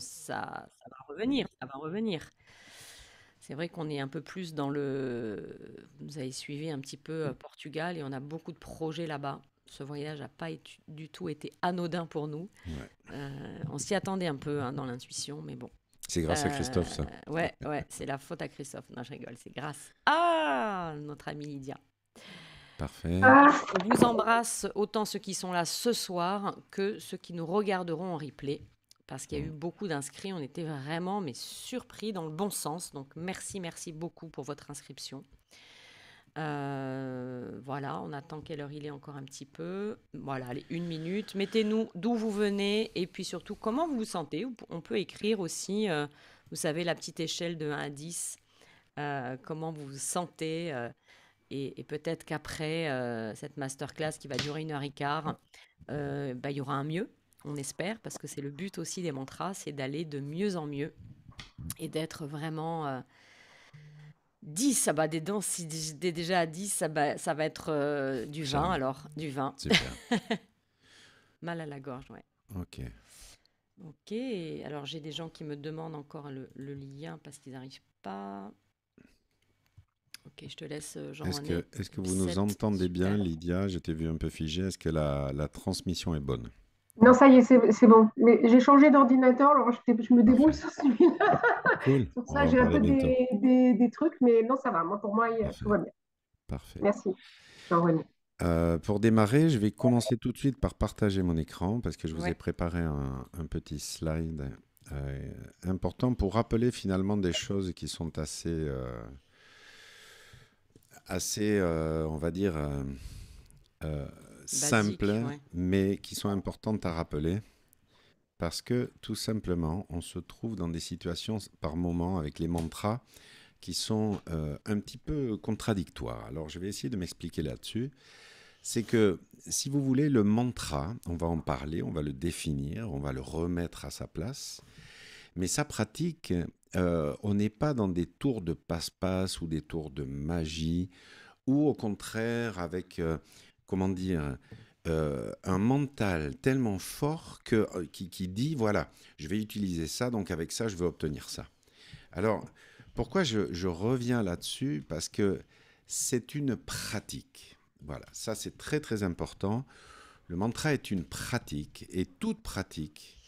ça, va mmh. revenir, ça va revenir. C'est vrai qu'on est un peu plus dans le. Vous avez suivi un petit peu mmh. euh, Portugal et on a beaucoup de projets là-bas. Ce voyage n'a pas du tout été anodin pour nous. Euh, on s'y attendait un peu hein, dans l'intuition, mais bon. C'est grâce à Christophe, ça. Euh, ouais, ouais, c'est la faute à Christophe. Non, je rigole, c'est grâce à notre amie Lydia. Parfait. On vous embrasse autant ceux qui sont là ce soir que ceux qui nous regarderont en replay parce qu'il y a eu mmh. beaucoup d'inscrits. On était vraiment mais surpris dans le bon sens. Donc merci, merci beaucoup pour votre inscription. Euh, voilà, on attend quelle heure il est encore un petit peu. Voilà, allez, une minute. Mettez-nous d'où vous venez et puis surtout comment vous vous sentez. On peut écrire aussi, euh, vous savez, la petite échelle de 1 à 10, euh, comment vous vous sentez. et, peut-être qu'après cette masterclass qui va durer une heure et quart, bah, il y aura un mieux on espère, parce que c'est le but aussi des mantras, c'est d'aller de mieux en mieux et d'être vraiment 10. Euh, ça des dents, si déjà à 10, ça, va être euh, du vin alors, du vin. Mal à la gorge, ouais. Ok. Ok, alors j'ai des gens qui me demandent encore le, lien parce qu'ils n'arrivent pas. Ok, je te laisse, euh, jean Est-ce que, vous nous entendez bien, Lydia J'étais vu un peu figé. Est-ce que la transmission est bonne non, ça y est, c'est bon. Mais j'ai changé d'ordinateur, alors je, me débrouille sur celui-là. Ah, cool. pour ça, j'ai un peu des, des, trucs, mais non, ça va. Moi, pour moi, tout va bien. Parfait. Merci, rené euh, pour démarrer, je vais commencer tout de suite par partager mon écran parce que je vous ai préparé un, un petit slide euh, important pour rappeler finalement des choses qui sont assez, euh, assez on va dire, Simple, simples, mais qui sont importantes à rappeler. Parce que tout simplement, on se trouve dans des situations par moment avec les mantras qui sont euh, un petit peu contradictoires. Alors je vais essayer de m'expliquer là-dessus. C'est que si vous voulez, le mantra, on va en parler, on va le définir, on va le remettre à sa place. Mais sa pratique, euh, on n'est pas dans des tours de passe-passe ou des tours de magie, ou au contraire avec euh, comment dire, euh, un mental tellement fort que, euh, qui, dit, voilà, je vais utiliser ça, donc avec ça, je vais obtenir ça. Alors, pourquoi je, reviens là-dessus Parce que c'est une pratique. Voilà, ça c'est très très important. Le mantra est une pratique et toute pratique,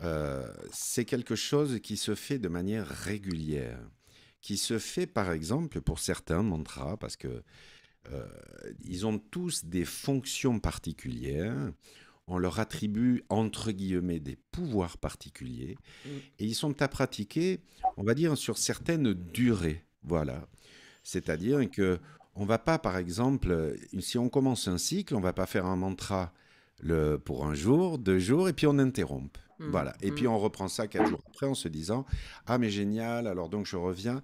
euh, c'est quelque chose qui se fait de manière régulière, qui se fait par exemple pour certains mantras, parce que euh, ils ont tous des fonctions particulières. On leur attribue, entre guillemets, des pouvoirs particuliers. Mm. Et ils sont à pratiquer, on va dire, sur certaines durées. Voilà. C'est-à-dire que on va pas, par exemple, si on commence un cycle, on va pas faire un mantra le, pour un jour, deux jours, et puis on interrompt. Mm. Voilà. Et puis mm. on reprend ça quatre jours après en se disant Ah, mais génial, alors donc je reviens.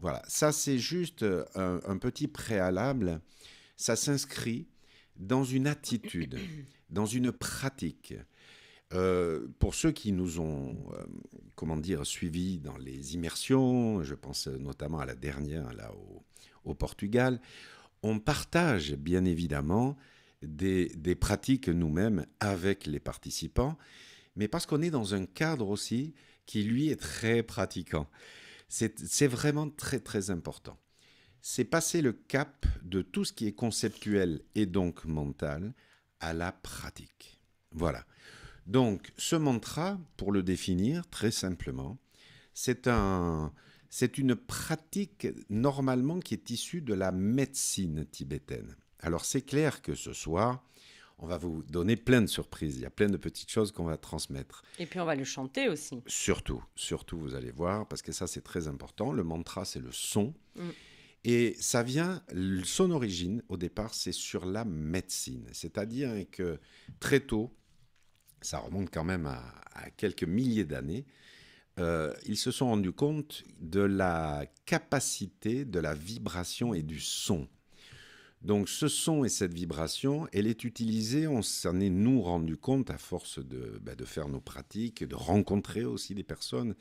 Voilà, ça c'est juste euh, un, petit préalable. Ça s'inscrit dans une attitude, dans une pratique. Euh, pour ceux qui nous ont, euh, comment dire, suivis dans les immersions, je pense notamment à la dernière là au, Portugal, on partage bien évidemment des pratiques nous-mêmes avec les participants, mais parce qu'on est dans un cadre aussi qui lui est très pratiquant. C'est vraiment très très important. C'est passer le cap de tout ce qui est conceptuel et donc mental à la pratique. Voilà. Donc ce mantra, pour le définir très simplement, c'est un, c'est une pratique normalement qui est issue de la médecine tibétaine. Alors c'est clair que ce soir, on va vous donner plein de surprises. Il y a plein de petites choses qu'on va transmettre. Et puis on va le chanter aussi. Surtout, surtout, vous allez voir, parce que ça c'est très important. Le mantra, c'est le son. Mm. Et ça vient, son origine au départ, c'est sur la médecine. C'est-à-dire que très tôt, ça remonte quand même à, quelques milliers d'années, euh, ils se sont rendus compte de la capacité de la vibration et du son donc ce son et cette vibration, elle est utilisée, on s'en est nous rendu compte à force de, bah, faire nos pratiques, de rencontrer aussi des personnes.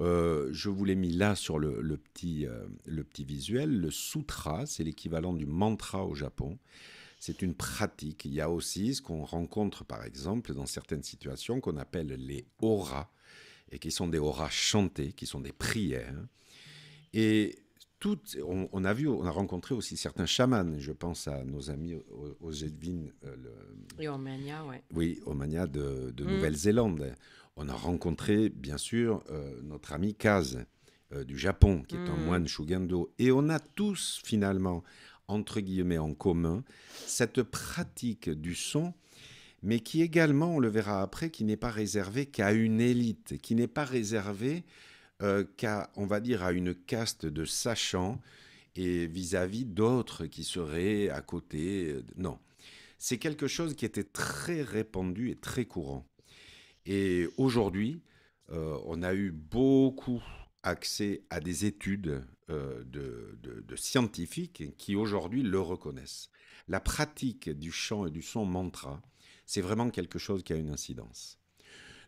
Euh, je vous l'ai mis là sur le, petit, euh, le petit visuel. Le sutra, c'est l'équivalent du mantra au Japon. C'est une pratique. Il y a aussi ce qu'on rencontre par exemple dans certaines situations qu'on appelle les auras, et qui sont des auras chantées, qui sont des prières. Et on, a vu, on a rencontré aussi certains chamans. Je pense à nos amis aux, euh, aux Omania, Oui, Omania de, de mm. Nouvelle-Zélande. On a rencontré, bien sûr, euh, notre ami Kaz euh, du Japon, qui est un mm. moine Shugendo. Et on a tous, finalement, entre guillemets, en commun, cette pratique du son mais qui également, on le verra après, qui n'est pas réservée qu'à une élite, qui n'est pas réservée euh, qu'à, on va dire, à une caste de sachants et vis-à-vis d'autres qui seraient à côté. Euh, non. C'est quelque chose qui était très répandu et très courant. Et aujourd'hui, euh, on a eu beaucoup accès à des études de, scientifiques qui aujourd'hui le reconnaissent. La pratique du chant et du son mantra, c'est vraiment quelque chose qui a une incidence.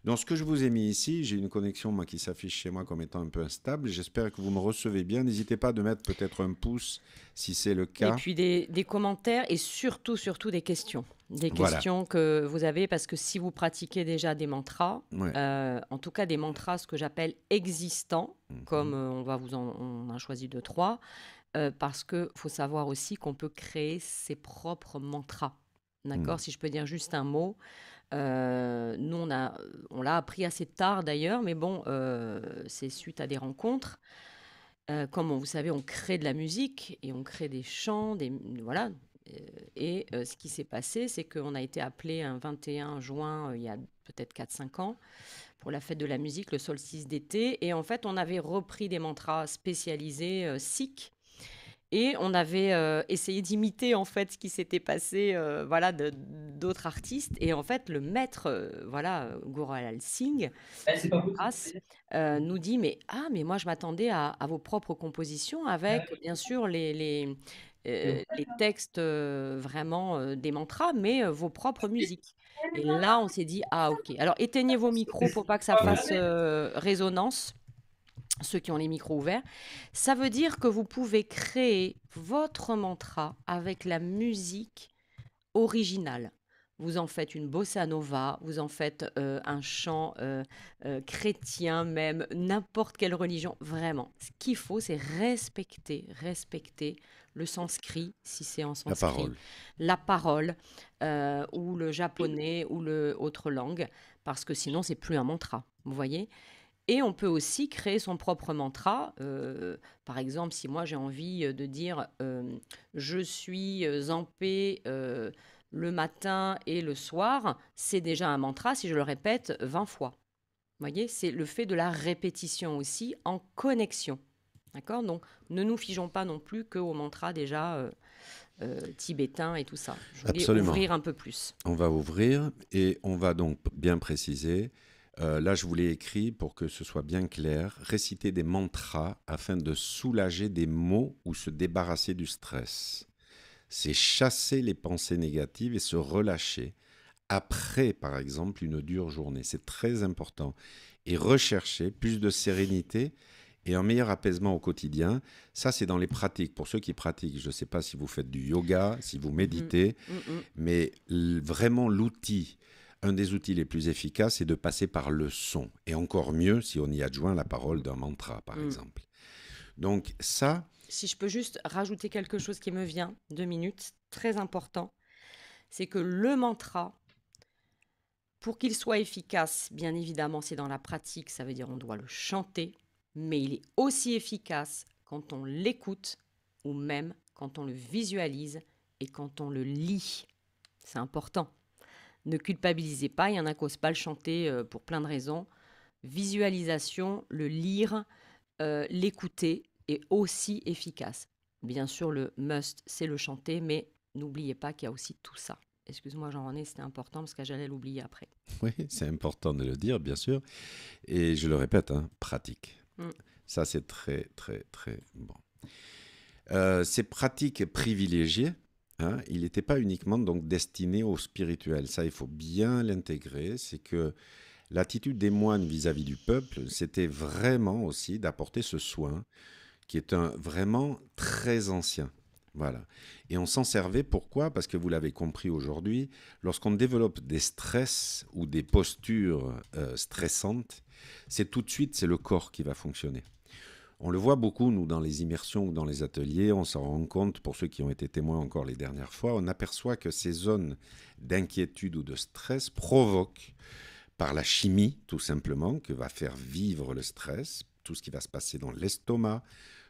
Dans ce que je vous ai mis ici, j'ai une connexion moi, qui s'affiche chez moi comme étant un peu instable. J'espère que vous me recevez bien. N'hésitez pas de mettre peut-être un pouce si c'est le cas. Et puis des, commentaires et surtout, surtout des questions. Des questions que vous avez, parce que si vous pratiquez déjà des mantras, euh, en tout cas des mantras, ce que j'appelle existants, mhm. comme euh, on, va vous en, a choisi deux, trois, euh, parce qu'il faut savoir aussi qu'on peut créer ses propres mantras. D'accord mhm. Si je peux dire juste un mot, euh, nous, on l'a on appris assez tard d'ailleurs, mais bon, euh, c'est suite à des rencontres. Euh, comme vous savez, on crée de la musique et on crée des chants, des, voilà. Et ce qui s'est passé, c'est qu'on a été appelé un 21 juin, il y a peut-être 4-5 ans, pour la fête de la musique, le solstice d'été. Et en fait, on avait repris des mantras spécialisés sikhs et on avait euh, essayé d'imiter en fait ce qui s'était passé, euh, voilà, d'autres artistes. Et en fait, le maître, euh, voilà, Guru Alal Singh, nous dit mais ah mais moi je m'attendais à, vos propres compositions avec ah bien sûr les, les, les hein. textes vraiment des mantras, mais vos propres musiques. Et là, on s'est dit ah ok. Alors éteignez vos micros pour pas que ça fasse résonance ceux qui ont les micros ouverts, ça veut dire que vous pouvez créer votre mantra avec la musique originale. Vous en faites une bossa nova, vous en faites euh, un chant euh, euh, chrétien même, n'importe quelle religion, vraiment. Ce qu'il faut, c'est respecter, respecter le sanskrit, si c'est en sanskrit. La parole. ou le japonais, ou l'autre langue, parce que sinon, c'est plus un mantra, vous voyez et on peut aussi créer son propre mantra. Euh, par exemple, si moi j'ai envie euh, de dire euh, je suis en paix le matin et le soir, c'est déjà un mantra si je le répète 20 fois. Vous voyez, c'est le fait de la répétition aussi en connexion. D'accord Donc ne nous figeons pas non plus qu'au mantra déjà tibétain et tout ça. Je voulais Absolument. ouvrir un peu plus. On va ouvrir et on va donc bien préciser euh, là, je vous l'ai écrit pour que ce soit bien clair. Réciter des mantras afin de soulager des maux ou se débarrasser du stress. C'est chasser les pensées négatives et se relâcher après, par exemple, une dure journée. C'est très important. Et rechercher plus de sérénité et un meilleur apaisement au quotidien. Ça, c'est dans les pratiques. Pour ceux qui pratiquent, je ne sais pas si vous faites du yoga, si vous mm, méditez, mm, mm. mais vraiment l'outil un des outils les plus efficaces est de passer par le son, et encore mieux si on y adjoint la parole d'un mantra, par mm. exemple. Donc ça... Si je peux juste rajouter quelque chose qui me vient, deux minutes, très important, c'est que le mantra, pour qu'il soit efficace, bien évidemment, c'est dans la pratique, ça veut dire on doit le chanter, mais il est aussi efficace quand on l'écoute ou même quand on le visualise et quand on le lit. C'est important. Ne culpabilisez pas, il y en a qui n'osent pas le chanter euh, pour plein de raisons. Visualisation, le lire, euh, l'écouter est aussi efficace. Bien sûr, le must, c'est le chanter, mais n'oubliez pas qu'il y a aussi tout ça. Excuse-moi Jean-René, c'était important parce que j'allais l'oublier après. Oui, c'est important de le dire, bien sûr. Et je le répète, hein, pratique. Mm. Ça, c'est très, très, très bon. Euh, ces pratiques privilégiées Hein, il n'était pas uniquement donc destiné au spirituel. Ça, il faut bien l'intégrer. C'est que l'attitude des moines vis-à-vis du peuple, c'était vraiment aussi d'apporter ce soin qui est un vraiment très ancien. Voilà. Et on s'en servait pourquoi Parce que vous l'avez compris aujourd'hui, lorsqu'on développe des stress ou des postures euh, stressantes, c'est tout de suite c'est le corps qui va fonctionner. On le voit beaucoup, nous, dans les immersions ou dans les ateliers, on s'en rend compte, pour ceux qui ont été témoins encore les dernières fois, on aperçoit que ces zones d'inquiétude ou de stress provoquent, par la chimie tout simplement, que va faire vivre le stress, tout ce qui va se passer dans l'estomac,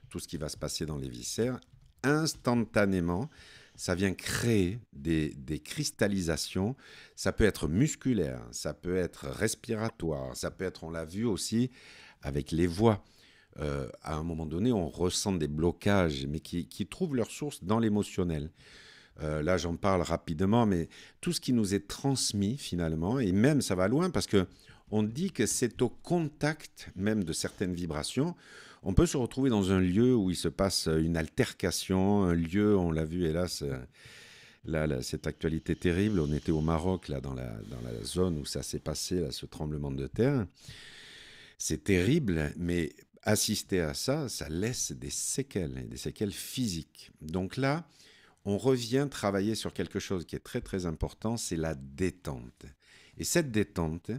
tout ce qui va se passer dans les viscères, instantanément, ça vient créer des, cristallisations. Ça peut être musculaire, ça peut être respiratoire, ça peut être, on l'a vu aussi, avec les voix. Euh, à un moment donné, on ressent des blocages, mais qui, trouvent leur source dans l'émotionnel. Euh, là, j'en parle rapidement, mais tout ce qui nous est transmis finalement, et même ça va loin parce que on dit que c'est au contact même de certaines vibrations. On peut se retrouver dans un lieu où il se passe une altercation, un lieu, on l'a vu hélas, euh, là, cette actualité terrible. On était au Maroc, là, dans la, dans la zone où ça s'est passé, là, ce tremblement de terre. C'est terrible, mais assister à ça, ça laisse des séquelles, hein, des séquelles physiques. Donc là, on revient travailler sur quelque chose qui est très très important, c'est la détente. Et cette détente,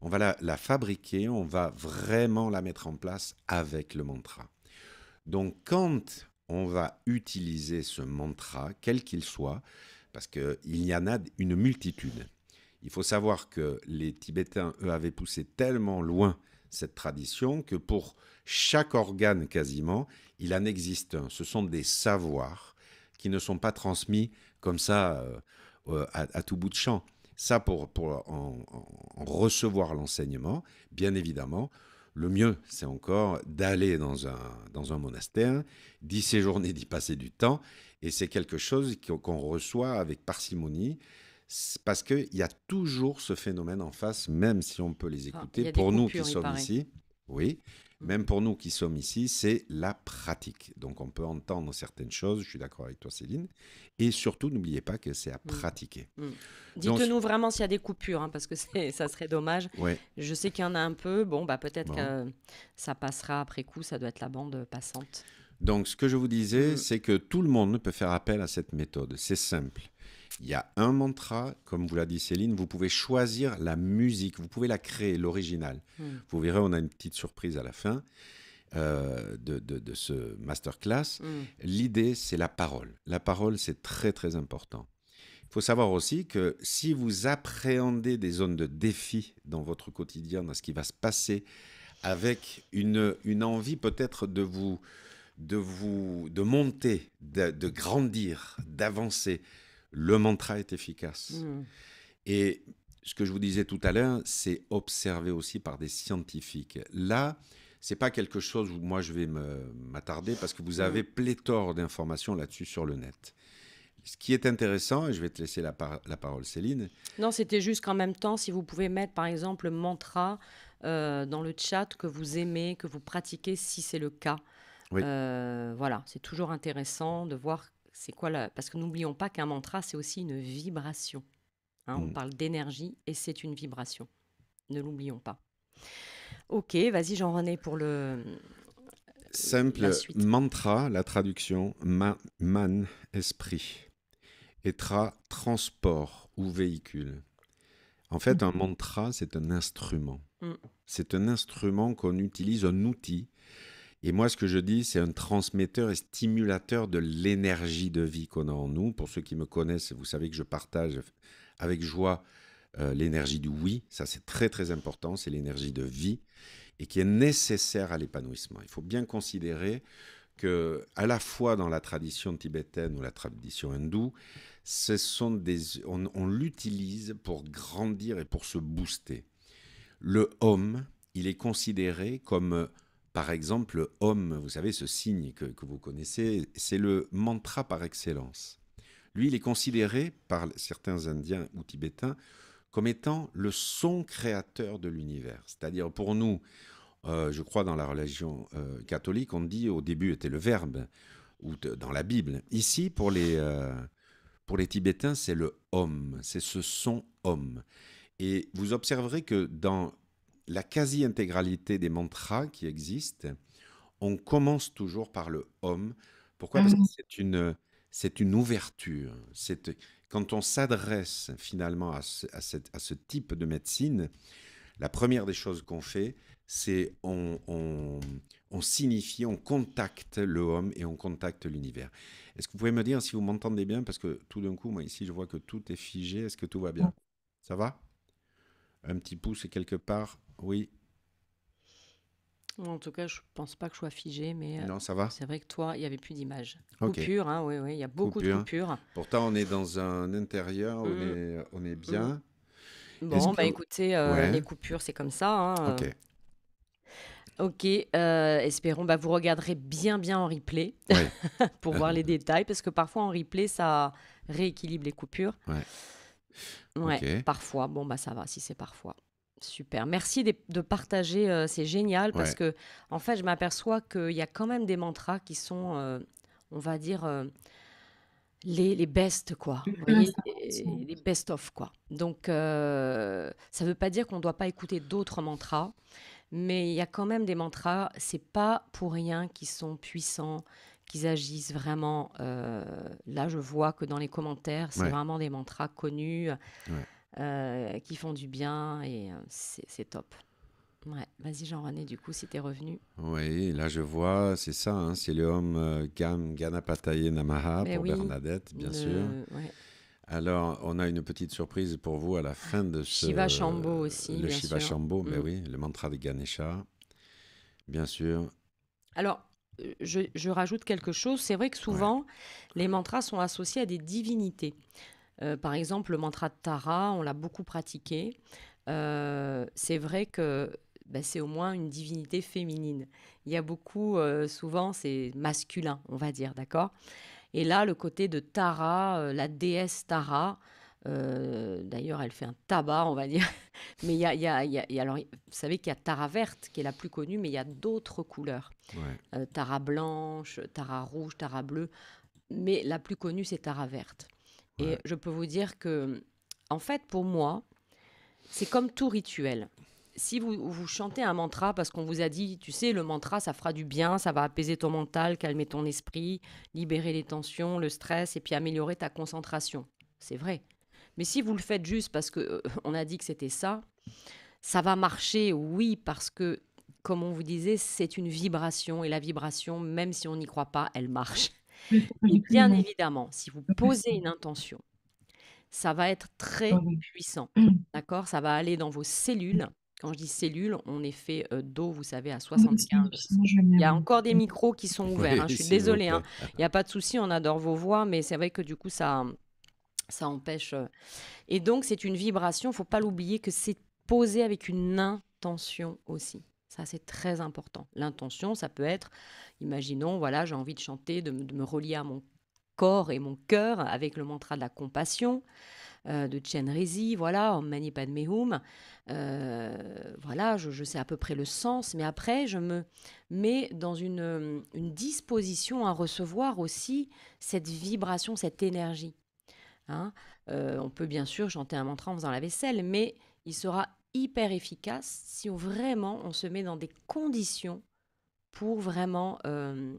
on va la, la, fabriquer, on va vraiment la mettre en place avec le mantra. Donc quand on va utiliser ce mantra, quel qu'il soit, parce qu'il y en a une multitude, il faut savoir que les Tibétains, eux, avaient poussé tellement loin cette tradition que pour chaque organe quasiment, il en existe un. Ce sont des savoirs qui ne sont pas transmis comme ça euh, euh, à, tout bout de champ. Ça, pour, recevoir l'enseignement, bien évidemment, le mieux, c'est encore d'aller dans un, dans un monastère, d'y séjourner, d'y passer du temps. Et c'est quelque chose qu'on reçoit avec parcimonie parce qu'il y a toujours ce phénomène en face, même si on peut les ah, écouter. pour nous qui sommes ici, oui, mm. même pour nous qui sommes ici, c'est la pratique. Donc on peut entendre certaines choses, je suis d'accord avec toi Céline, et surtout n'oubliez pas que c'est à mm. pratiquer. Mm. Dites-nous vraiment s'il y a des coupures, hein, parce que ça serait dommage. Je sais qu'il y en a un peu, bon, bah, peut-être que ça passera après coup, ça doit être la bande passante. Donc ce que je vous disais, c'est que tout le monde peut faire appel à cette méthode, c'est simple. Il y a un mantra, comme vous l'a dit Céline, vous pouvez choisir la musique, vous pouvez la créer, l'original. Hmm. Vous verrez, on a une petite surprise à la fin. Euh, de, ce masterclass. Hmm. L'idée, c'est la parole. La parole, c'est très très important. Il faut savoir aussi que si vous appréhendez des zones de défi dans votre quotidien, dans ce qui va se passer, avec une, envie peut-être de vous, de vous, de monter, de grandir, d'avancer, le mantra est efficace. Mm. Et ce que je vous disais tout à l'heure, c'est observé aussi par des scientifiques. Là, c'est pas quelque chose où moi je vais m'attarder parce que vous mm. avez pléthore d'informations là-dessus sur le net. Ce qui est intéressant, et je vais te laisser la, la parole Céline. Non, c'était juste qu'en même temps, si vous pouvez mettre par exemple mantra euh, dans le chat que vous aimez, que vous pratiquez, si c'est le cas. Euh, voilà, c'est toujours intéressant de voir c'est quoi là Parce que n'oublions pas qu'un mantra, c'est aussi une vibration. Hein, on mm. parle d'énergie et c'est une vibration. Ne l'oublions pas. Ok, vas-y Jean-René pour le... Simple mantra, la traduction, ma man, esprit. Etra, transport ou véhicule. En fait, mm. un mantra, c'est un instrument. Mm. C'est un instrument qu'on utilise, un outil et moi, ce que je dis, c'est un transmetteur et stimulateur de l'énergie de vie qu'on a en nous. Pour ceux qui me connaissent, vous savez que je partage avec joie euh, l'énergie du oui. Ça, c'est très, très important. C'est l'énergie de vie et qui est nécessaire à l'épanouissement. Il faut bien considérer que, à la fois dans la tradition tibétaine ou la tradition hindoue, ce sont des, on, on l'utilise pour grandir et pour se booster. Le homme, il est considéré comme par exemple, Homme, vous savez, ce signe que, vous connaissez, c'est le mantra par excellence. Lui, il est considéré par certains Indiens ou Tibétains comme étant le son créateur de l'univers. C'est-à-dire pour nous, euh, je crois dans la religion euh, catholique, on dit au début était le verbe, ou dans la Bible. Ici, pour les, euh, pour les Tibétains, c'est le homme, c'est ce son homme. Et vous observerez que dans la quasi-intégralité des mantras qui existent, on commence toujours par le homme. Pourquoi Parce que mhm. c'est une, c'est une ouverture. C'est, quand on s'adresse finalement à ce, cette, à ce type de médecine, la première des choses qu'on fait, c'est on, signifie, on contacte le homme et on contacte l'univers. Est-ce que vous pouvez me dire si vous m'entendez bien Parce que tout d'un coup, moi ici, je vois que tout est figé. Est-ce que tout va bien Ça va Un petit pouce quelque part oui. En tout cas, je pense pas que je sois figé, mais euh, non, ça va. C'est vrai que toi, il y avait plus d'image. Coupure, hein, oui, oui, il y a beaucoup de coupures. Pourtant, on est dans un intérieur, on, mm. est, on est bien. Mm. Bon, bah, écoutez, euh, les coupures, c'est comme ça. Hein. ok. Ok, euh, espérons. Bah, vous regarderez bien, bien en replay pour voir les détails, parce que parfois en replay, ça rééquilibre les coupures. Ouais. Parfois, bon, bah ça va si c'est parfois. Super. Merci de, partager. Euh, c'est génial parce que, en fait, je m'aperçois qu'il y a quand même des mantras qui sont, euh, on va dire, euh, les, les best, quoi. les best of, quoi. Donc, ça ne veut pas dire qu'on ne doit pas écouter d'autres mantras, mais il y a quand même des mantras, c'est pas pour rien qu'ils sont puissants, qu'ils agissent vraiment. là, je vois que dans les commentaires, c'est vraiment des mantras connus. Euh, qui font du bien et euh, c'est top. Vas-y Jean-René, du coup, si t'es revenu. Oui, là je vois, c'est ça, hein, c'est le homme euh, Gam Ganapataye Namaha pour Bernadette, bien sûr. Alors, on a une petite surprise pour vous à la fin de ce. Shiva aussi. Le Shiva sûr. mais mm. oui, le mantra de Ganesha, bien sûr. Alors, je, rajoute quelque chose. C'est vrai que souvent, les mantras sont associés à des divinités. Euh, par exemple, le mantra de Tara, on l'a beaucoup pratiqué. Euh, c'est vrai que ben, c'est au moins une divinité féminine. Il y a beaucoup, euh, souvent, c'est masculin, on va dire, d'accord Et là, le côté de Tara, la déesse Tara, D'ailleurs, elle fait un tabac, on va dire. Mais il y a, y a, y y alors, vous savez qu'il y a Tara verte qui est la plus connue, mais il y a d'autres couleurs. tara blanche, Tara rouge, Tara bleue. Mais la plus connue, c'est Tara verte. Et je peux vous dire que, en fait, pour moi, c'est comme tout rituel. Si vous, chantez un mantra parce qu'on vous a dit, tu sais, le mantra, ça fera du bien, ça va apaiser ton mental, calmer ton esprit, libérer les tensions, le stress et puis améliorer ta concentration. C'est vrai. Mais si vous le faites juste parce qu'on euh, a dit que c'était ça, ça va marcher, oui, parce que, comme on vous disait, c'est une vibration et la vibration, même si on n'y croit pas, elle marche. Et bien évidemment, si vous posez une intention, ça va être très puissant. Mmh. D'accord Ça va aller dans vos cellules. Quand je dis cellules, on est fait euh, d'eau, vous savez, à 75. Ah Il y a encore des mmh. micros qui sont ouverts. Hein, je suis désolée. Hein. Il n'y a pas de souci, on adore vos voix, mais c'est vrai que du coup, ça, ça empêche. Euh. Et donc, c'est une vibration. Il ne faut pas l'oublier que c'est posé avec une intention aussi. Ça, c'est très important. L'intention, ça peut être, imaginons, voilà, j'ai envie de chanter, de, me relier à mon corps et mon cœur avec le mantra de la compassion euh, de Chen voilà, Om Mani Padme Hum. Euh, voilà, je, sais à peu près le sens, mais après, je me mets dans une, disposition à recevoir aussi cette vibration, cette énergie. Hein euh, on peut bien sûr chanter un mantra en faisant la vaisselle, mais il sera hyper efficace si vraiment on se met dans des conditions pour vraiment euh,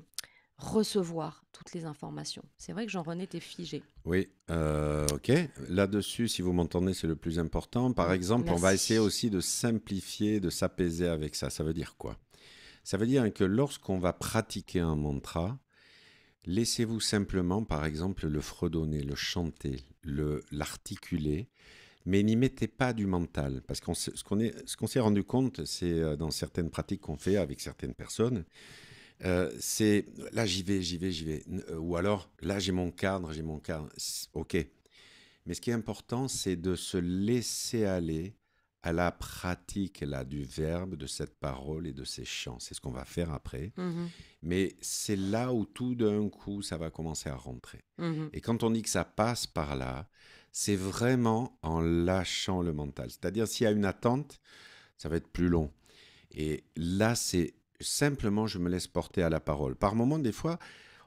recevoir toutes les informations. C'est vrai que Jean-René était figé. Oui, euh, ok. Là-dessus, si vous m'entendez, c'est le plus important. Par mm, exemple, on va essayer aussi de simplifier, de s'apaiser avec ça. Ça veut dire quoi Ça veut dire que lorsqu'on va pratiquer un mantra, laissez-vous simplement, par exemple, le fredonner, le chanter, l'articuler mais n'y mettez pas du mental. Parce que ce qu'on s'est rendu compte, c'est euh, dans certaines pratiques qu'on fait avec certaines personnes, euh, c'est là j'y vais, j'y vais, j'y vais. Euh, ou alors là j'ai mon cadre, j'ai mon cadre. Ok. Mais ce qui est important, c'est de se laisser aller à la pratique là du verbe, de cette parole et de ces chants. C'est ce qu'on va faire après. Mmh mais c'est là où tout d'un coup, ça va commencer à rentrer. Mmh et quand on dit que ça passe par là, c'est vraiment en lâchant le mental. C'est-à-dire s'il y a une attente, ça va être plus long. Et là, c'est simplement je me laisse porter à la parole. Par moments, des fois,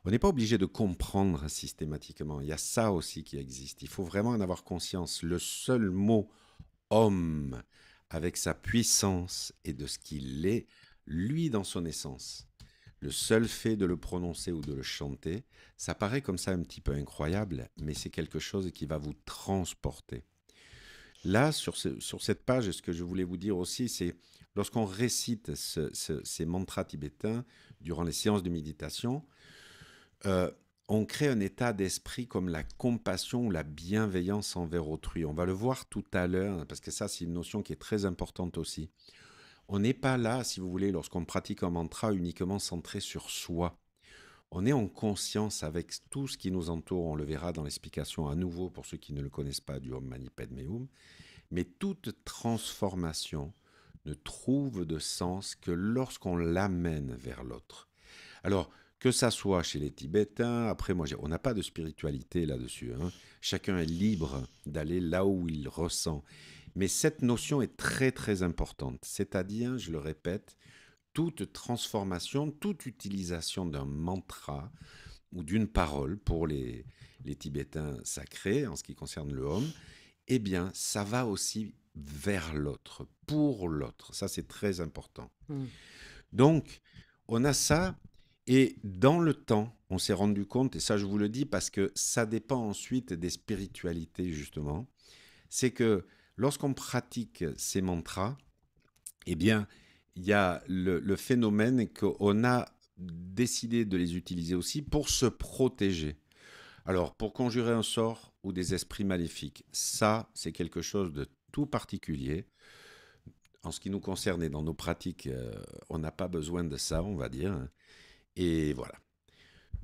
on n'est pas obligé de comprendre systématiquement. Il y a ça aussi qui existe. Il faut vraiment en avoir conscience. Le seul mot homme, avec sa puissance et de ce qu'il est, lui dans son essence, le seul fait de le prononcer ou de le chanter, ça paraît comme ça un petit peu incroyable, mais c'est quelque chose qui va vous transporter. Là, sur, cette page, ce que je voulais vous dire aussi, c'est lorsqu'on récite ces mantras tibétains durant les séances de méditation, euh, on crée un état d'esprit comme la compassion ou la bienveillance envers autrui. On va le voir tout à l'heure, parce que ça, c'est une notion qui est très importante aussi. On n'est pas là, si vous voulez, lorsqu'on pratique un mantra uniquement centré sur soi. On est en conscience avec tout ce qui nous entoure, on le verra dans l'explication à nouveau pour ceux qui ne le connaissent pas du Om Mani Padme Hum, mais toute transformation ne trouve de sens que lorsqu'on l'amène vers l'autre. Alors, que ça soit chez les Tibétains, après moi, on n'a pas de spiritualité là-dessus. Hein. Chacun est libre d'aller là où il ressent. Mais cette notion est très très importante. C'est-à-dire, je le répète, toute transformation, toute utilisation d'un mantra ou d'une parole pour les, les Tibétains sacrés, en ce qui concerne le homme, eh bien, ça va aussi vers l'autre, pour l'autre. Ça, c'est très important. Hmm. Donc, on a ça, et dans le temps, on s'est rendu compte, et ça, je vous le dis parce que ça dépend ensuite des spiritualités, justement, c'est que Lorsqu'on pratique ces mantras, eh bien, il y a le, le phénomène qu'on a décidé de les utiliser aussi pour se protéger. Alors, pour conjurer un sort ou des esprits maléfiques, ça, c'est quelque chose de tout particulier. En ce qui nous concerne et dans nos pratiques, euh, on n'a pas besoin de ça, on va dire. Et voilà.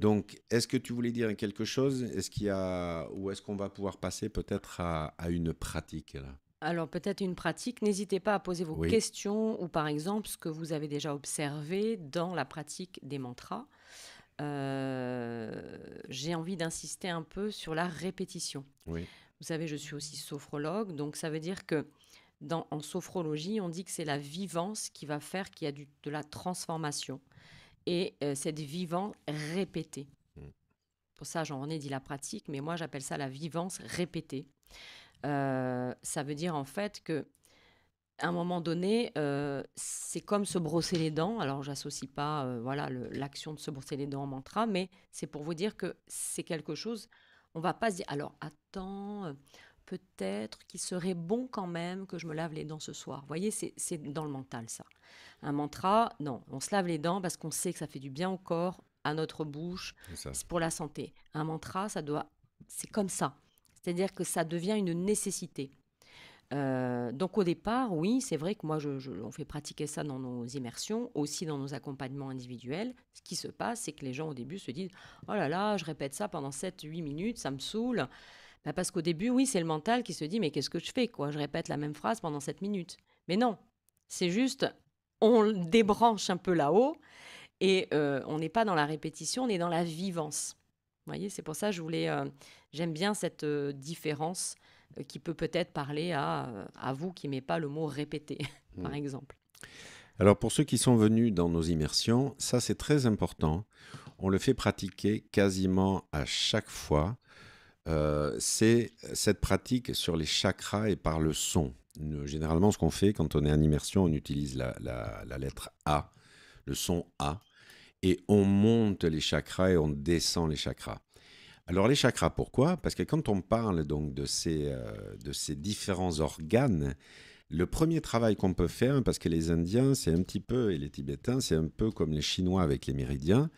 Donc, est-ce que tu voulais dire quelque chose Est-ce qu'il y a ou est-ce qu'on va pouvoir passer peut-être à, une pratique alors peut-être une pratique, n'hésitez pas à poser vos questions ou par exemple ce que vous avez déjà observé dans la pratique des mantras. Euh, j'ai envie d'insister un peu sur la répétition. Vous savez, je suis aussi sophrologue, donc ça veut dire que dans, en sophrologie, on dit que c'est la vivance qui va faire qu'il y a de la transformation et euh, cette vivance répétée. Mm. Pour ça, j'en ai dit la pratique, mais moi j'appelle ça la vivance répétée. Euh, ça veut dire en fait que à un moment donné, euh, c'est comme se brosser les dents. Alors, j'associe pas voilà l'action de se brosser les dents en mantra, mais c'est pour vous dire que c'est quelque chose. On va pas se dire alors attends, peut-être qu'il serait bon quand même que je me lave les dents ce soir. Vous voyez, c'est dans le mental ça. Un mantra, non, on se lave les dents parce qu'on sait que ça fait du bien au corps, à notre bouche, c'est pour la santé. Un mantra, ça doit, c'est comme ça. C'est-à-dire que ça devient une nécessité. Euh, donc au départ, oui, c'est vrai que moi, je, on fait pratiquer ça dans nos immersions, aussi dans nos accompagnements individuels. Ce qui se passe, c'est que les gens au début se disent, oh là là, je répète ça pendant 7-8 minutes, ça me saoule. Bah, parce qu'au début, oui, c'est le mental qui se dit mais qu'est-ce que je fais quoi Je répète la même phrase pendant 7 minutes. Mais non, c'est juste on débranche un peu là-haut et euh, on n'est pas dans la répétition, on est dans la vivance. Vous voyez, c'est pour ça que je voulais, euh, j'aime bien cette euh, différence qui peut peut-être parler à, à vous qui n'aimez pas le mot répéter, mm. par exemple. Alors pour ceux qui sont venus dans nos immersions, ça c'est très important. On le fait pratiquer quasiment à chaque fois. Euh, c'est cette pratique sur les chakras et par le son. Généralement, ce qu'on fait quand on est en immersion, on utilise la, lettre A, le son A, et on monte les chakras et on descend les chakras. Alors les chakras, pourquoi Parce que quand on parle donc de ces, euh, de ces différents organes, le premier travail qu'on peut faire, parce que les Indiens, c'est un petit peu, et les Tibétains, c'est un peu comme les Chinois avec les méridiens,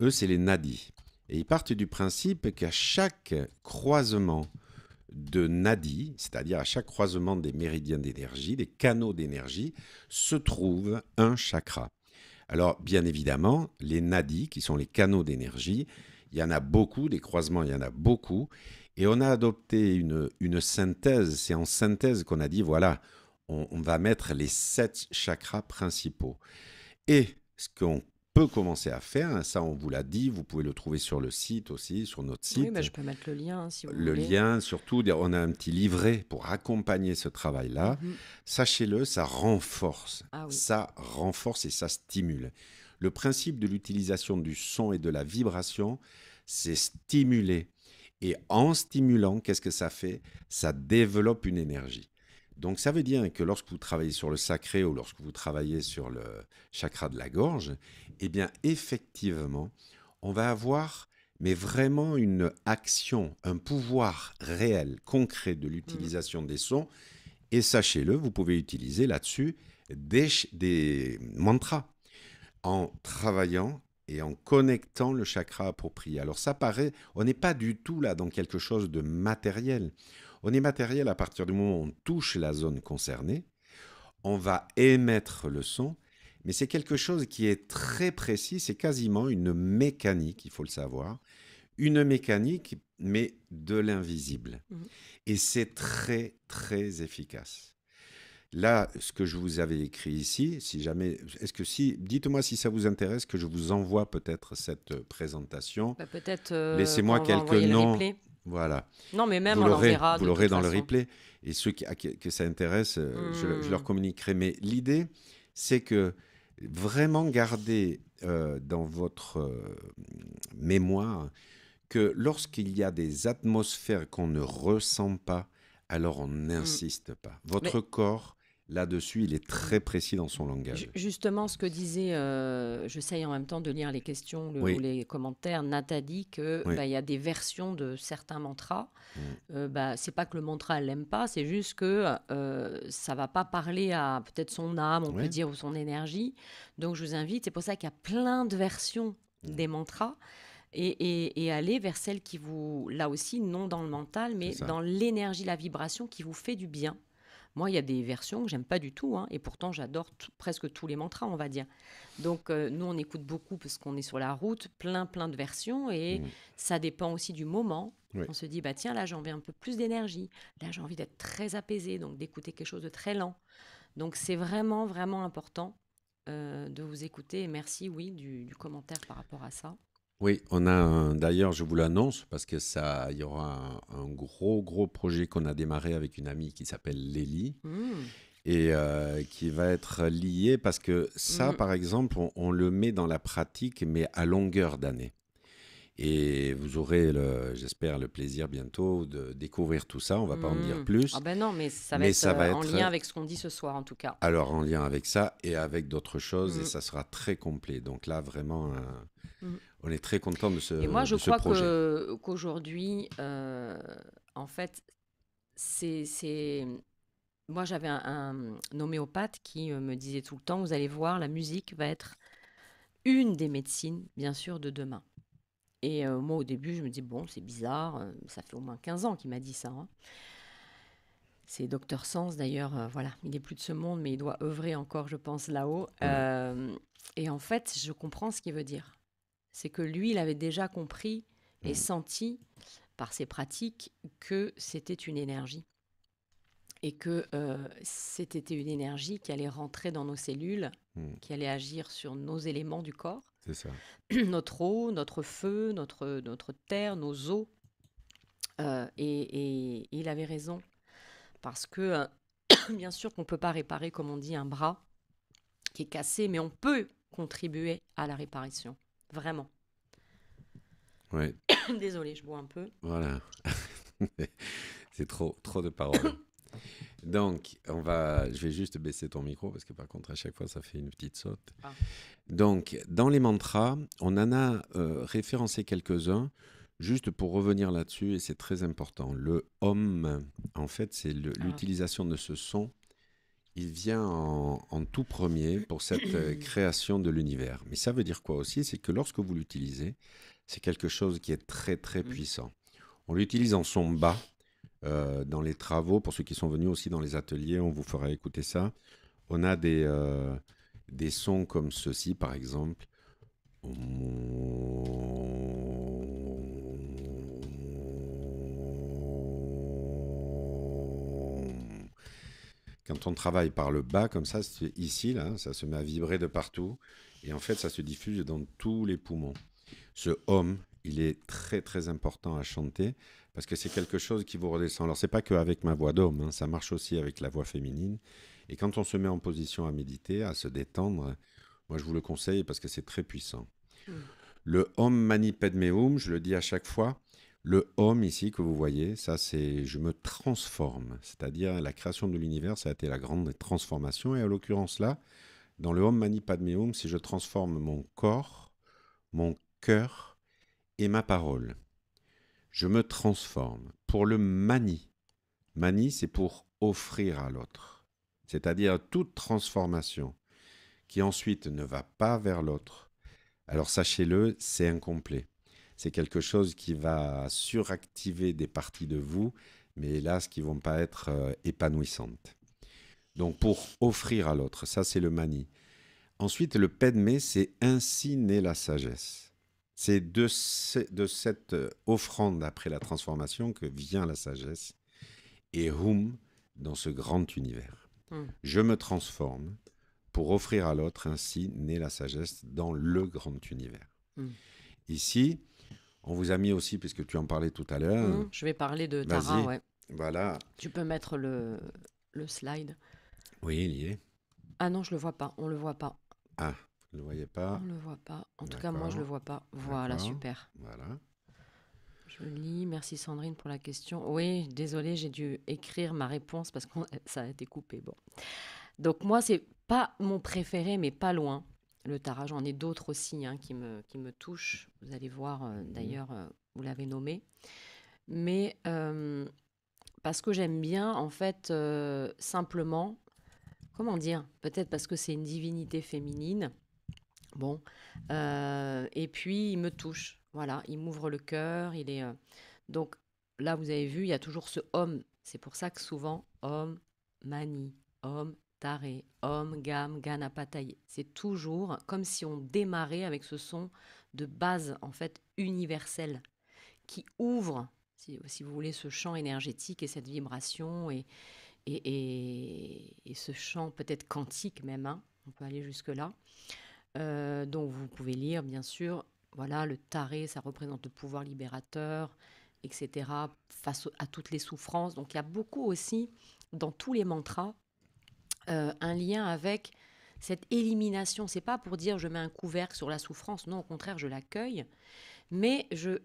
eux, c'est les nadis. Et ils partent du principe qu'à chaque croisement de nadis, c'est-à-dire à chaque croisement des méridiens d'énergie, des canaux d'énergie, se trouve un chakra. Alors, bien évidemment, les nadis, qui sont les canaux d'énergie, il y en a beaucoup, des croisements, il y en a beaucoup. Et on a adopté une, synthèse, c'est en synthèse qu'on a dit, voilà, on, on, va mettre les sept chakras principaux. Et ce qu'on peut commencer à faire. Ça, on vous l'a dit. Vous pouvez le trouver sur le site aussi, sur notre site. Bah, je peux mettre le lien hein, si vous voulez. Le lien, surtout, on a un petit livret pour accompagner ce travail-là. Mhm. Sachez-le, ça renforce. Ah ça renforce et ça stimule. Le principe de l'utilisation du son et de la vibration, c'est stimuler. Et en stimulant, qu'est-ce que ça fait Ça développe une énergie. Donc ça veut dire que lorsque vous travaillez sur le sacré ou lorsque vous travaillez sur le chakra de la gorge, eh bien effectivement, on va avoir mais vraiment une action, un pouvoir réel, concret de l'utilisation des sons. Et sachez-le, vous pouvez utiliser là-dessus des, des mantras en travaillant et en connectant le chakra approprié. Alors ça paraît, on n'est pas du tout là dans quelque chose de matériel. On est matériel à partir du moment où on touche la zone concernée, on va émettre le son mais c'est quelque chose qui est très précis, c'est quasiment une mécanique, il faut le savoir, une mécanique, mais de l'invisible. Mmh Et c'est très, très efficace. Là, ce que je vous avais écrit ici, si jamais, est-ce que si, dites-moi si ça vous intéresse que je vous envoie peut-être cette présentation. Bah, peut-être. Euh, Laissez-moi quelques noms. Voilà. Non, mais même vous on Vous l'aurez dans le replay. Et ceux qui, à que ça intéresse, euh, je, leur mmh. communiquerai. Mais l'idée, c'est que vraiment garder euh, dans votre euh, mémoire que lorsqu'il y a des atmosphères qu'on ne ressent pas, alors on mmh. n'insiste pas. Votre corps Là-dessus, il est très précis dans son langage. Justement, ce que disait, euh, j'essaye en même temps de lire les questions ou les commentaires, Nathalie, dit qu'il bah, y a des versions de certains mantras. Ce mm. Euh, bah, c'est pas que le mantra, elle l'aime pas, c'est juste que euh, ça va pas parler à peut-être son âme, on peut dire, ou son énergie. Donc, je vous invite, c'est pour ça qu'il y a plein de versions mm. des mantras. Et, et, et, aller vers celle qui vous, là aussi, non dans le mental, mais dans l'énergie, la vibration qui vous fait du bien. Moi, il y a des versions que j'aime pas du tout, hein, et pourtant j'adore presque tous les mantras, on va dire. Donc euh, nous, on écoute beaucoup parce qu'on est sur la route, plein plein de versions, et mmh. ça dépend aussi du moment. On se dit, bah tiens, là j'ai envie un peu plus d'énergie, là j'ai envie d'être très apaisé, donc d'écouter quelque chose de très lent. Donc c'est vraiment, vraiment important euh, de vous écouter. merci, oui, du, commentaire par rapport à ça. Oui, on a d'ailleurs, je vous l'annonce, parce que ça, il y aura un, gros, gros projet qu'on a démarré avec une amie qui s'appelle Lélie. Mmh. Et euh, qui va être lié parce que ça, mmh. par exemple, on, le met dans la pratique, mais à longueur d'année. Et vous aurez, j'espère, le plaisir bientôt de découvrir tout ça. On ne va pas en dire mmh. plus. Ah ben non, mais ça va, mais être, ça va euh, en lien avec ce qu'on dit ce soir, en tout cas. Alors, en lien avec ça et avec d'autres choses, et ça sera très complet. Donc là, vraiment, euh, on est très content de ce projet. Et moi, je crois qu'aujourd'hui, euh, en fait, c'est... Moi, j'avais un, homéopathe qui euh, me disait tout le temps, vous allez voir, la musique va être une des médecines, bien sûr, de demain. Et euh, moi, au début, je me dis, bon, c'est bizarre, ça fait au moins 15 ans qu'il m'a dit ça. Hein. C'est Docteur Sens, d'ailleurs, voilà, il n'est plus de ce monde, mais il doit œuvrer encore, je pense, là-haut. et en fait, je comprends ce qu'il veut dire c'est que lui, il avait déjà compris et mmh. senti par ses pratiques que c'était une énergie et que euh, c'était une énergie qui allait rentrer dans nos cellules, mmh. qui allait agir sur nos éléments du corps. C'est ça. notre eau, notre feu, notre, notre terre, nos eaux. et, il avait raison. Parce que, euh, bien sûr qu'on ne peut pas réparer, comme on dit, un bras qui est cassé, mais on peut contribuer à la réparation. Vraiment. Ouais. Désolée, je bois un peu. Voilà. C'est trop, trop de paroles. Donc, on va, je vais juste baisser ton micro parce que par contre, à chaque fois, ça fait une petite saute. Ah. Donc, dans les mantras, on en a euh, référencé quelques-uns. Juste pour revenir là-dessus, et c'est très important, le homme, en fait, c'est ah. l'utilisation de ce son il vient en, tout premier pour cette euh, création de l'univers. Mais ça veut dire quoi aussi C'est que lorsque vous l'utilisez, c'est quelque chose qui est très très mmh. puissant. On l'utilise en son bas, euh, dans les travaux, pour ceux qui sont venus aussi dans les ateliers, on vous fera écouter ça. On a des, euh, des sons comme ceci, par exemple. On... Quand on travaille par le bas, comme ça, ici, là, ça se met à vibrer de partout. Et en fait, ça se diffuse dans tous les poumons. Ce homme, il est très, très important à chanter parce que c'est quelque chose qui vous redescend. Alors, c'est pas qu'avec ma voix d'homme, hein, ça marche aussi avec la voix féminine. Et quand on se met en position à méditer, à se détendre, moi, je vous le conseille parce que c'est très puissant. Mmh. Le homme Mani Padme Hum, je le dis à chaque fois, le homme ici que vous voyez, ça c'est je me transforme, c'est-à-dire la création de l'univers, ça a été la grande transformation. Et à l'occurrence là, dans le homme Mani Padme Hum, si je transforme mon corps, mon cœur et ma parole, je me transforme. Pour le Mani, Mani c'est pour offrir à l'autre, c'est-à-dire toute transformation qui ensuite ne va pas vers l'autre. Alors sachez-le, c'est incomplet c'est quelque chose qui va suractiver des parties de vous, mais hélas qui vont pas être euh, épanouissantes. Donc pour offrir à l'autre, ça c'est le mani. Ensuite, le pedme, c'est ainsi naît la sagesse. C'est de, de, cette euh, offrande après la transformation que vient la sagesse. Et hum, dans ce grand univers. Hum. Je me transforme pour offrir à l'autre, ainsi naît la sagesse dans le grand univers. Hum. Ici, on vous a mis aussi, puisque tu en parlais tout à l'heure. Mhm. je vais parler de Tara, ouais. Voilà. Tu peux mettre le, slide. Oui, il y est. Ah non, je le vois pas. On le voit pas. Ah, vous ne le voyez pas On le voit pas. En tout cas, moi, je le vois pas. Voilà, super. Voilà. Je lis. Merci Sandrine pour la question. Oui, désolé, j'ai dû écrire ma réponse parce que ça a été coupé. Bon. Donc moi, c'est pas mon préféré, mais pas loin le tarage, J'en ai d'autres aussi hein, qui, me, qui me touchent. Vous allez voir, euh, mhm. d'ailleurs, euh, vous l'avez nommé. Mais euh, parce que j'aime bien, en fait, simplement, comment dire Peut-être parce que c'est une divinité féminine. Bon. et puis, il me touche. Voilà, il m'ouvre le cœur. Il est. donc, là, vous avez vu, il y a toujours ce homme. C'est pour ça que souvent, homme, manie, homme, taré, om, gam, ganapataye. C'est toujours comme si on démarrait avec ce son de base, en fait, universel, qui ouvre, si, vous voulez, ce champ énergétique et cette vibration et, et, ce champ peut-être quantique même, hein. on peut aller jusque-là. Euh, donc vous pouvez lire, bien sûr, voilà, le taré, ça représente le pouvoir libérateur, etc., face à toutes les souffrances. Donc il y a beaucoup aussi, dans tous les mantras, euh, un lien avec cette élimination. C'est pas pour dire je mets un couvercle sur la souffrance, non, au contraire, je l'accueille. Mais je,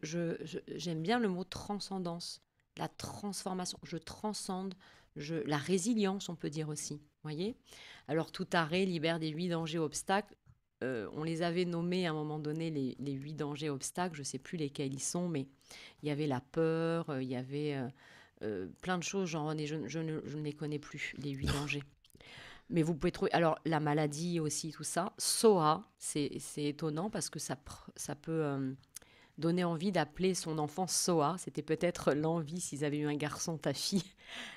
j'aime bien le mot transcendance, la transformation. Je transcende, je, la résilience, on peut dire aussi. Voyez Alors, tout arrêt libère des huit dangers obstacles. Euh, on les avait nommés à un moment donné les, huit dangers obstacles, je ne sais plus lesquels ils sont, mais il y avait la peur, euh, il y avait plein de choses, oh, je, ne, je ne les connais plus, les huit dangers. Mais vous pouvez trouver. Alors, la maladie aussi, tout ça. SOA, c'est étonnant parce que ça, ça peut euh, donner envie d'appeler son enfant SOA. C'était peut-être l'envie, s'ils avaient eu un garçon, ta fille.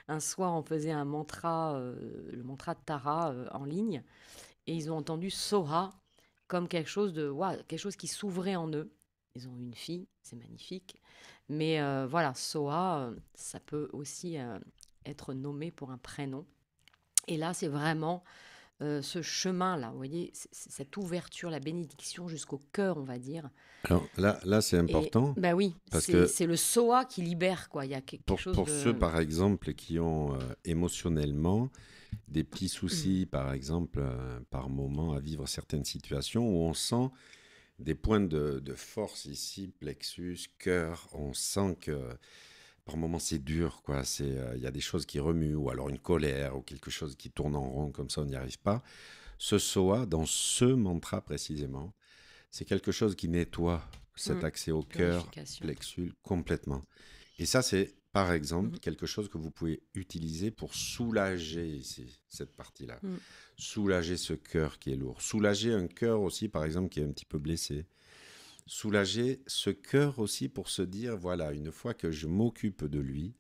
Un soir, on faisait un mantra, euh, le mantra de Tara euh, en ligne. Et ils ont entendu SOA comme quelque chose de wa quelque chose qui s'ouvrait en eux. Ils ont une fille, c'est magnifique. Mais voilà, SOA, ça peut aussi être nommé pour un prénom. Et là, c'est vraiment euh, ce chemin-là, vous voyez, cette ouverture, la bénédiction jusqu'au cœur, on va dire. Alors là, là c'est important. Bah oui, parce oui, c'est le soa qui libère, quoi. Il y a quelque pour, chose Pour ceux, par exemple, qui ont euh, émotionnellement des petits mmh. soucis, par exemple, euh, par moment, à vivre certaines situations où on sent des points de, de force ici, plexus, cœur, on sent que par moments c'est dur, quoi. C'est euh, il y a des choses qui remuent ou alors une colère ou quelque chose qui tourne en rond comme ça, on n'y arrive pas. Ce soa dans ce mantra précisément, c'est quelque chose qui nettoie cet mmh. accès au cœur, plexus complètement. Et ça c'est par exemple mmh. quelque chose que vous pouvez utiliser pour soulager ici cette partie-là, mmh. soulager ce cœur qui est lourd, soulager un cœur aussi par exemple qui est un petit peu blessé soulager ce cœur aussi pour se dire, voilà, une fois que je m'occupe de lui,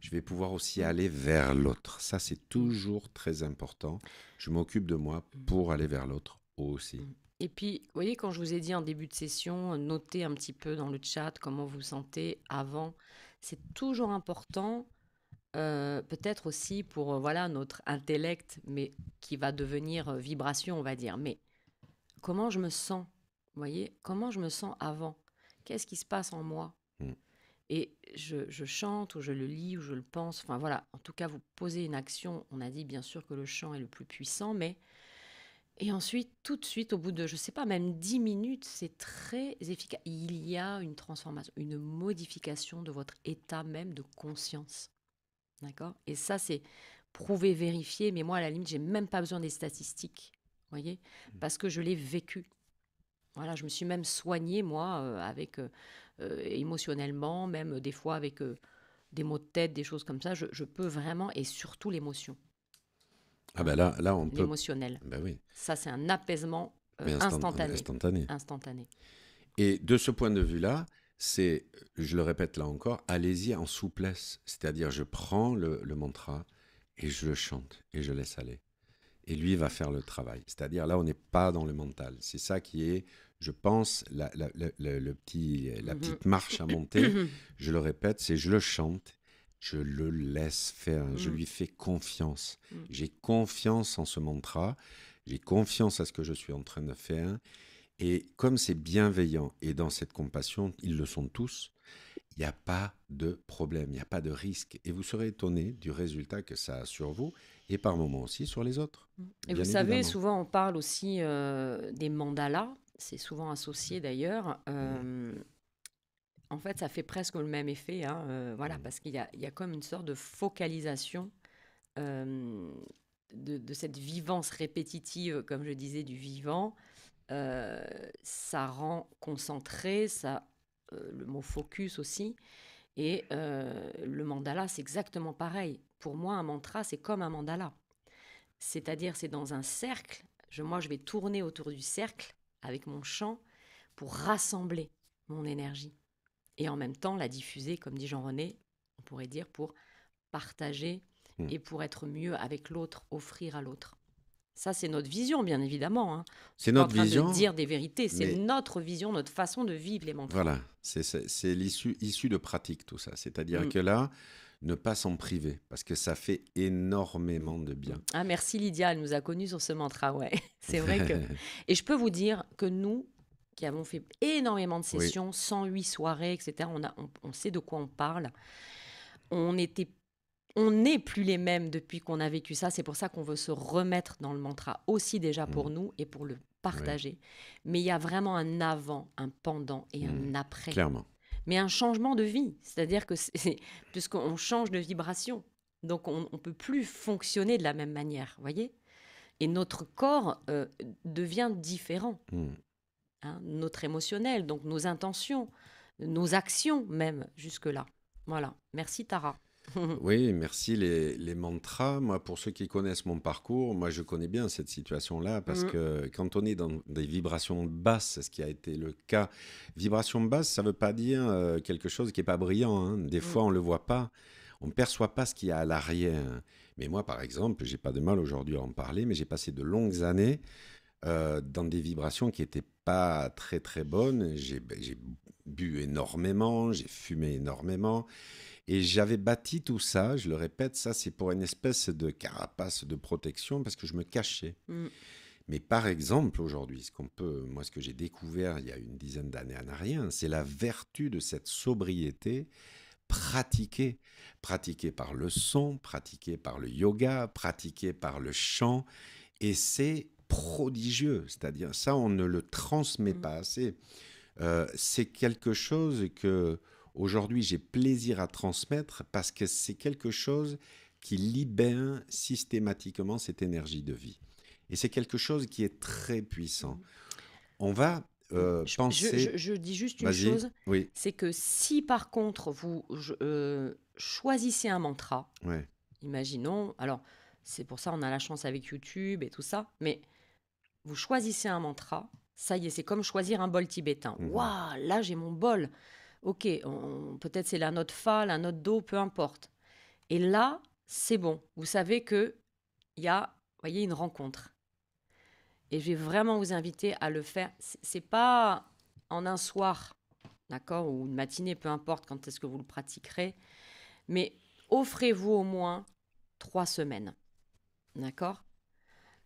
je vais pouvoir aussi aller vers l'autre. Ça, c'est toujours très important. Je m'occupe de moi mm. pour aller vers l'autre aussi. Mm. Et puis, vous voyez, quand je vous ai dit en début de session, notez un petit peu dans le chat comment vous sentez avant. C'est toujours important, euh, peut-être aussi pour euh, voilà notre intellect, mais qui va devenir euh, vibration, on va dire. Mais comment je me sens vous voyez, comment je me sens avant Qu'est-ce qui se passe en moi hmm. Et je, chante ou je le lis ou je le pense. Enfin voilà, en tout cas, vous posez une action. On a dit bien sûr que le chant est le plus puissant, mais... Et ensuite, tout de suite, au bout de, je ne sais pas, même dix minutes, c'est très efficace. Il y a une transformation, une modification de votre état même de conscience. D'accord Et ça, c'est prouvé, vérifié. Mais moi, à la limite, j'ai même pas besoin des statistiques. voyez hmm. Parce que je l'ai vécu. Voilà, je me suis même soignée, moi, euh, avec euh, euh, émotionnellement, même des fois avec des maux de tête, des choses comme ça. Je, peux vraiment, et surtout l'émotion. Ah ben là, là on peut... L'émotionnel. Ben oui. Ça, c'est un apaisement instantané. instantané. Et de ce point de vue-là, c'est, je le répète là encore, allez-y en souplesse. C'est-à-dire, je prends le, le, mantra et je le chante et je laisse aller et lui va faire le travail. C'est-à-dire là, on n'est pas dans le mental. C'est ça qui est, je pense, la, le petit, la mhm. petite marche à monter. Mhm. je le répète, c'est je le chante, je le laisse faire, je mhm. lui fais confiance. J'ai confiance en ce mantra, j'ai confiance à ce que je suis en train de faire. Et comme c'est bienveillant et dans cette compassion, ils le sont tous, il n'y a pas de problème, il n'y a pas de risque. Et vous serez étonné du résultat que ça a sur vous et par moment aussi sur les autres. Mm. Et vous savez, souvent on parle aussi euh, des mandalas, c'est souvent associé d'ailleurs. Euh, en fait, ça fait presque le même effet, hein, euh, voilà, mm. parce qu'il y, a, comme une sorte de focalisation. Euh, de, cette vivance répétitive, comme je disais, du vivant, ça rend concentré, ça euh, le mot focus aussi. Et euh, le mandala, c'est exactement pareil. Pour moi, un mantra, c'est comme un mandala. C'est-à-dire, c'est dans un cercle. Je, moi, je vais tourner autour du cercle avec mon chant pour rassembler mon énergie. Et en même temps, la diffuser, comme dit Jean-René, on pourrait dire pour partager hmm. et pour être mieux avec l'autre, offrir à l'autre. Ça, c'est notre vision, bien évidemment. Hein. C'est notre vision. De dire des vérités, c'est notre vision, notre façon de vivre les mantras. Voilà, c'est l'issue issue de pratique, tout ça. C'est-à-dire mm. que là, ne pas s'en priver, parce que ça fait énormément de bien. Ah, merci Lydia, elle nous a connus sur ce mantra, ouais. c'est vrai que. Et je peux vous dire que nous, qui avons fait énormément de sessions, 108 soirées, etc., on, a, on sait de quoi on parle. On était on n'est plus les mêmes depuis qu'on a vécu ça. C'est pour ça qu'on veut se remettre dans le mantra aussi déjà pour mm. nous et pour le partager. Mais il y a vraiment un avant, un pendant et un mm. après. Clairement. Mais un changement de vie, c'est-à-dire que c'est puisqu'on change de vibration, donc on ne peut plus fonctionner de la même manière, voyez. Et notre corps euh, devient différent. Mm. Hein, notre émotionnel, donc nos intentions, nos actions même jusque-là. Voilà. Merci Tara. oui, merci. Les, mantras, moi, pour ceux qui connaissent mon parcours, moi, je connais bien cette situation-là parce mm. que quand on est dans des vibrations basses, ce qui a été le cas, vibrations basses, ça ne veut pas dire euh, quelque chose qui n'est pas brillant. Hein. Des mm. fois, on ne le voit pas, on ne perçoit pas ce qu'il y a à l'arrière. Mais moi, par exemple, j'ai pas de mal aujourd'hui à en parler, mais j'ai passé de longues années euh, dans des vibrations qui n'étaient pas très très bonnes. J'ai bu énormément, j'ai fumé énormément. Et j'avais bâti tout ça, je le répète, ça c'est pour une espèce de carapace de protection parce que je me cachais. Mm. Mais par exemple, aujourd'hui, ce qu'on peut, moi, ce que j'ai découvert il y a une dizaine d'années en arrière, c'est la vertu de cette sobriété pratiquée, pratiquée par le son, pratiquée par le yoga, pratiquée par le chant, et c'est prodigieux. C'est-à-dire, ça, on ne le transmet mm. pas assez. Euh, c'est quelque chose que Aujourd'hui, j'ai plaisir à transmettre parce que c'est quelque chose qui libère systématiquement cette énergie de vie. Et c'est quelque chose qui est très puissant. On va euh, je, penser... je, dis juste une chose, oui. c'est que si par contre vous euh, choisissez un mantra, imaginons, alors c'est pour ça on a la chance avec YouTube et tout ça, mais vous choisissez un mantra, ça y est, c'est comme choisir un bol tibétain. Mmh. Waouh, là j'ai mon bol ok, peut-être c'est la note fa, la note do, peu importe. Et là, c'est bon. Vous savez que il y a, voyez, une rencontre. Et je vais vraiment vous inviter à le faire. C'est pas en un soir, d'accord, ou une matinée, peu importe quand est-ce que vous le pratiquerez, mais offrez-vous au moins trois semaines, d'accord,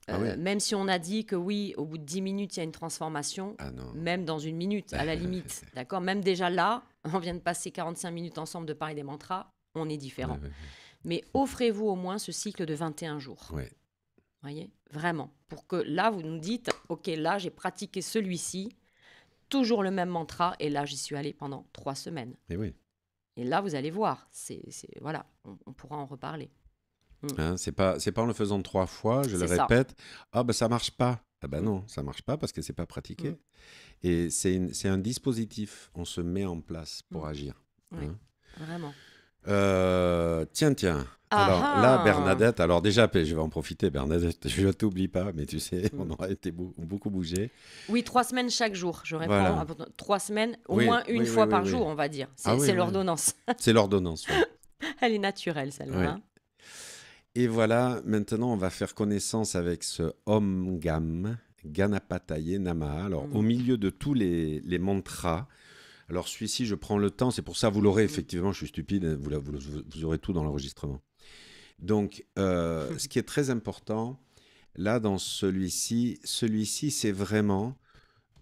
ah euh, même si on a dit que oui, au bout de 10 minutes, il y a une transformation, ah même dans une minute, à la limite, d'accord Même déjà là, on vient de passer 45 minutes ensemble de parler des mantras, on est différent. Mais offrez-vous au moins ce cycle de 21 jours. voyez Vraiment. Pour que là, vous nous dites, OK, là, j'ai pratiqué celui-ci, toujours le même mantra, et là, j'y suis allé pendant trois semaines. Et, eh oui. et là, vous allez voir. C'est, voilà, on pourra en reparler. Mm. Hein, c'est pas c'est pas en le faisant trois fois, je le répète, ah ben ça marche pas. Ah ben non, ça marche pas parce que c'est pas pratiqué. Mm. Et c'est un dispositif, on se met en place pour mm. agir. Hein. Vraiment. Euh, tiens, tiens. Ah alors ah. là, Bernadette, alors déjà, je vais en profiter, Bernadette, je ne t'oublie pas, mais tu sais, on aura été beaucoup bougé. Oui, trois semaines chaque jour, je réponds. Ah, trois semaines, au moins une fois par jour, on va dire. C'est l'ordonnance. C'est l'ordonnance. Elle est naturelle, celle-là. Hein. Et voilà, maintenant on va faire connaissance avec ce Om Gam, Ganapataye Nama. Alors au mm. milieu de tous les, mantras, alors celui-ci je prends le temps, c'est pour ça vous l'aurez effectivement, je suis stupide, hein, vous, aurez tout dans l'enregistrement. Donc euh, ce qui est très important, là dans celui-ci, celui-ci c'est vraiment,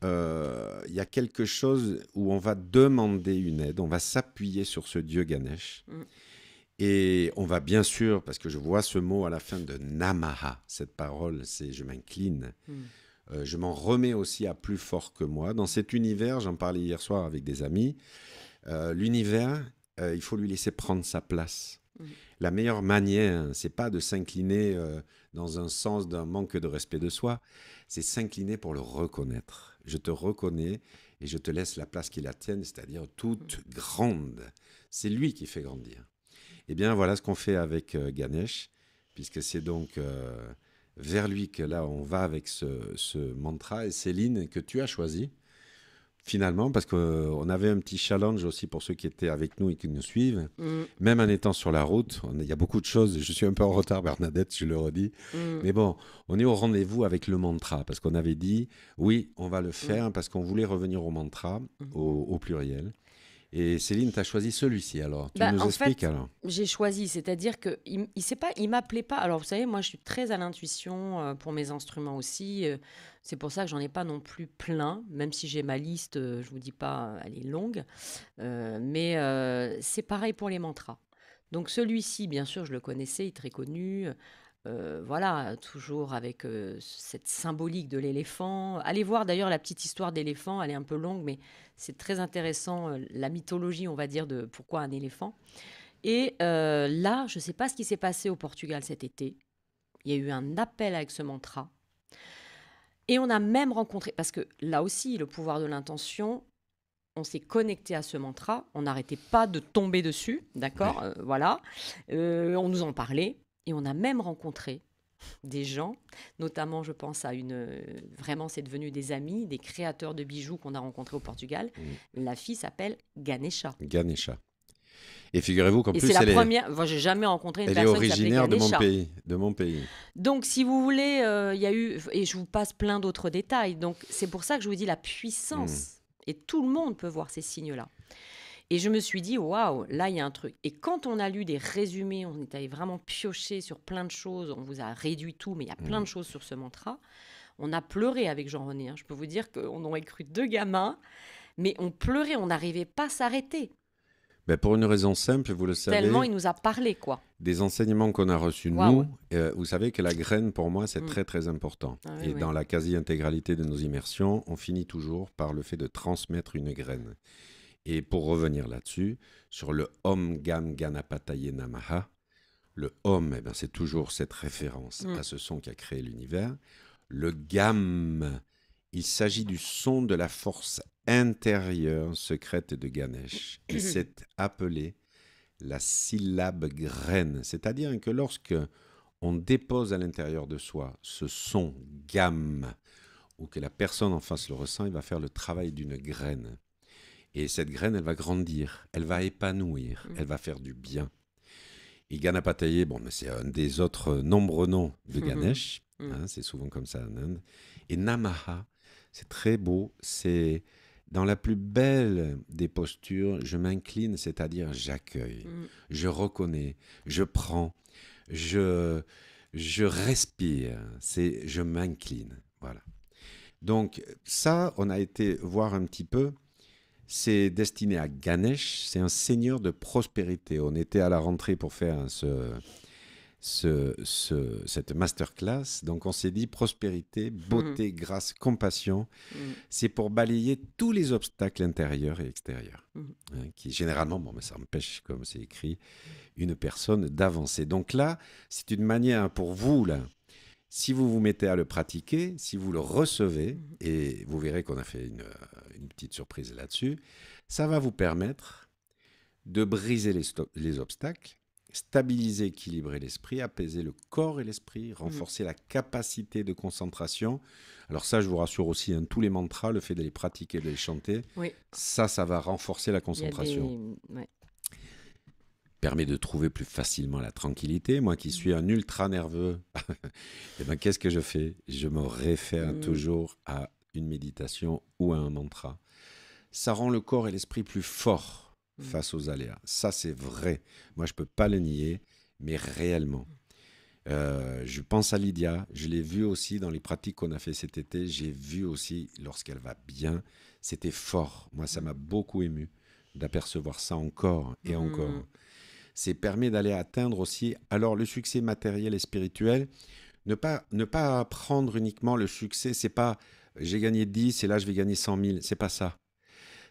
euh, il y a quelque chose où on va demander une aide, on va s'appuyer sur ce dieu Ganesh. Mm. Et on va bien sûr, parce que je vois ce mot à la fin de Namaha, cette parole, c'est je m'incline. Hmm. Euh, je m'en remets aussi à plus fort que moi. Dans cet univers, j'en parlais hier soir avec des amis, euh, l'univers, euh, il faut lui laisser prendre sa place. Hmm. La meilleure manière, c'est pas de s'incliner dans un sens d'un manque de respect de soi, c'est s'incliner pour le reconnaître. Je te reconnais et je te laisse la place qui la tienne, c'est-à-dire toute hmm. grande. C'est lui qui fait grandir. Eh bien, voilà ce qu'on fait avec euh, Ganesh, puisque c'est donc euh, vers lui que là on va avec ce, mantra et Céline que tu as choisi finalement parce qu'on euh, avait un petit challenge aussi pour ceux qui étaient avec nous et qui nous suivent mm. même en étant sur la route il y a beaucoup de choses je suis un peu en retard Bernadette je le redis mm. mais bon on est au rendez-vous avec le mantra parce qu'on avait dit oui on va le mm. faire parce qu'on voulait revenir au mantra au pluriel et Céline, tu as choisi celui-ci alors. Tu bah, nous expliques J'ai choisi, c'est-à-dire que il, pas, il m'appelait pas. Alors vous savez, moi je suis très à l'intuition euh, pour mes instruments aussi. Euh, c'est pour ça que j'en ai pas non plus plein, même si j'ai ma liste, je euh, je vous dis pas, elle est longue. mais c'est pareil pour les mantras. Donc celui-ci, bien sûr, je le connaissais, il est très connu. voilà, toujours avec cette symbolique de l'éléphant. Allez voir d'ailleurs la petite histoire d'éléphant, elle est un peu longue, mais c'est très intéressant, euh, la mythologie, on va dire, de pourquoi un éléphant. Et euh, là, je ne sais pas ce qui s'est passé au Portugal cet été. Il y a eu un appel avec ce mantra. Et on a même rencontré, parce que là aussi, le pouvoir de l'intention, on s'est connecté à ce mantra, on n'arrêtait pas de tomber dessus, d'accord euh, Voilà. on nous en parlait, et on a même rencontré des gens, notamment je pense à une, vraiment c'est devenu des amis, des créateurs de bijoux qu'on a rencontrés au Portugal. Mmh. La fille s'appelle Ganesha. Ganesha. Et figurez-vous qu'en plus, c'est la première. Est... j'ai jamais rencontré une elle est originaire de mon pays, de mon pays. Donc, si vous voulez, euh, il y a eu et je vous passe plein d'autres détails. Donc, c'est pour ça que je vous dis la puissance mmh. et tout le monde peut voir ces signes-là. Et je me suis dit, waouh, là, il y a un truc. Et quand on a lu des résumés, on est allé vraiment piocher sur plein de choses, on vous a réduit tout, mais il y a plein mm. de choses sur ce mantra. On a pleuré avec Jean-René. Hein. Je peux vous dire qu'on a cru deux gamins, mais on pleurait, on n'arrivait pas à s'arrêter. Mais ben, pour une raison simple, vous le savez. Tellement il nous a parlé, quoi. Des enseignements qu'on a reçus, nous, euh, vous savez que la graine, pour moi, c'est mm. très, très important. Ah Et dans la quasi-intégralité de nos immersions, on finit toujours par le fait de transmettre une graine. Et pour revenir là-dessus, sur le Om Gam Ganapataye Namaha, le Om, eh c'est toujours cette référence à mm. ce son qui a créé l'univers. Le Gam, il s'agit du son de la force intérieure secrète de Ganesh. et c'est appelé la syllabe graine, c'est-à-dire que lorsque on dépose à l'intérieur de soi ce son gam », ou que la personne en face le ressent, il va faire le travail d'une graine. Et cette graine, elle va grandir, elle va épanouir, mhm. elle va faire du bien. Et Ganapataye, bon, mais c'est un des autres euh, nombreux noms de mhm. Ganesh. Mhm. Hein, c'est souvent comme ça en Inde. Et Namaha, c'est très beau. C'est dans la plus belle des postures, je m'incline, c'est-à-dire j'accueille, je reconnais, je prends, je, je respire, c'est je m'incline. Voilà. Donc ça, on a été voir un petit peu c'est destiné à Ganesh, c'est un seigneur de prospérité. On était à la rentrée pour faire ce, ce, ce, cette masterclass. Donc on s'est dit prospérité, mhm. beauté, grâce, compassion. Mhm. C'est pour balayer tous les obstacles intérieurs et extérieurs, mhm. hein, qui généralement, bon, mais ça empêche, comme c'est écrit, une personne d'avancer. Donc là, c'est une manière pour vous, là, si vous vous mettez à le pratiquer, si vous le recevez, mhm. et vous verrez qu'on a fait euh, une, petite surprise là-dessus, ça va vous permettre de briser les, obstacles, stabiliser, équilibrer l'esprit, apaiser le corps et l'esprit, mhm. renforcer la capacité de concentration. Alors ça, je vous rassure aussi, hein, tous les mantras, le fait de les pratiquer, de les chanter, ça, ça va renforcer la concentration. Oui permet de trouver plus facilement la tranquillité. Moi qui suis un ultra nerveux, et eh ben, qu'est-ce que je fais Je me réfère mm. toujours à une méditation ou à un mantra. Ça rend le corps et l'esprit plus forts mm. face aux aléas. Ça, c'est vrai. Moi, je ne peux pas le nier, mais réellement. Euh, je pense à Lydia, je l'ai vue aussi dans les pratiques qu'on a fait cet été, j'ai vu aussi lorsqu'elle va bien, c'était fort. Moi, ça m'a mm. beaucoup ému d'apercevoir ça encore et encore c'est permet d'aller atteindre aussi alors le succès matériel et spirituel. Ne pas, ne pas prendre uniquement le succès, c'est pas j'ai gagné 10 et là je vais gagner 100 000, c'est pas ça.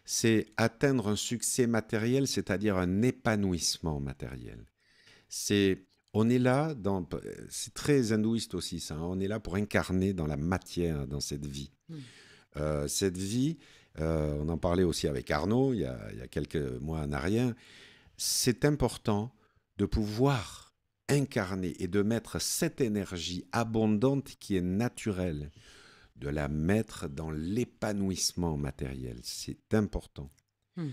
C'est atteindre un succès matériel, c'est-à-dire un épanouissement matériel. C'est on est là dans c'est très hindouiste aussi ça, hein. on est là pour incarner dans la matière, dans cette vie. Hmm. Euh, cette vie, euh, on en parlait aussi avec Arnaud il y, a, il quelques mois en arrière, c'est important de pouvoir incarner et de mettre cette énergie abondante qui est naturelle, de la mettre dans l'épanouissement matériel. C'est important. Hmm.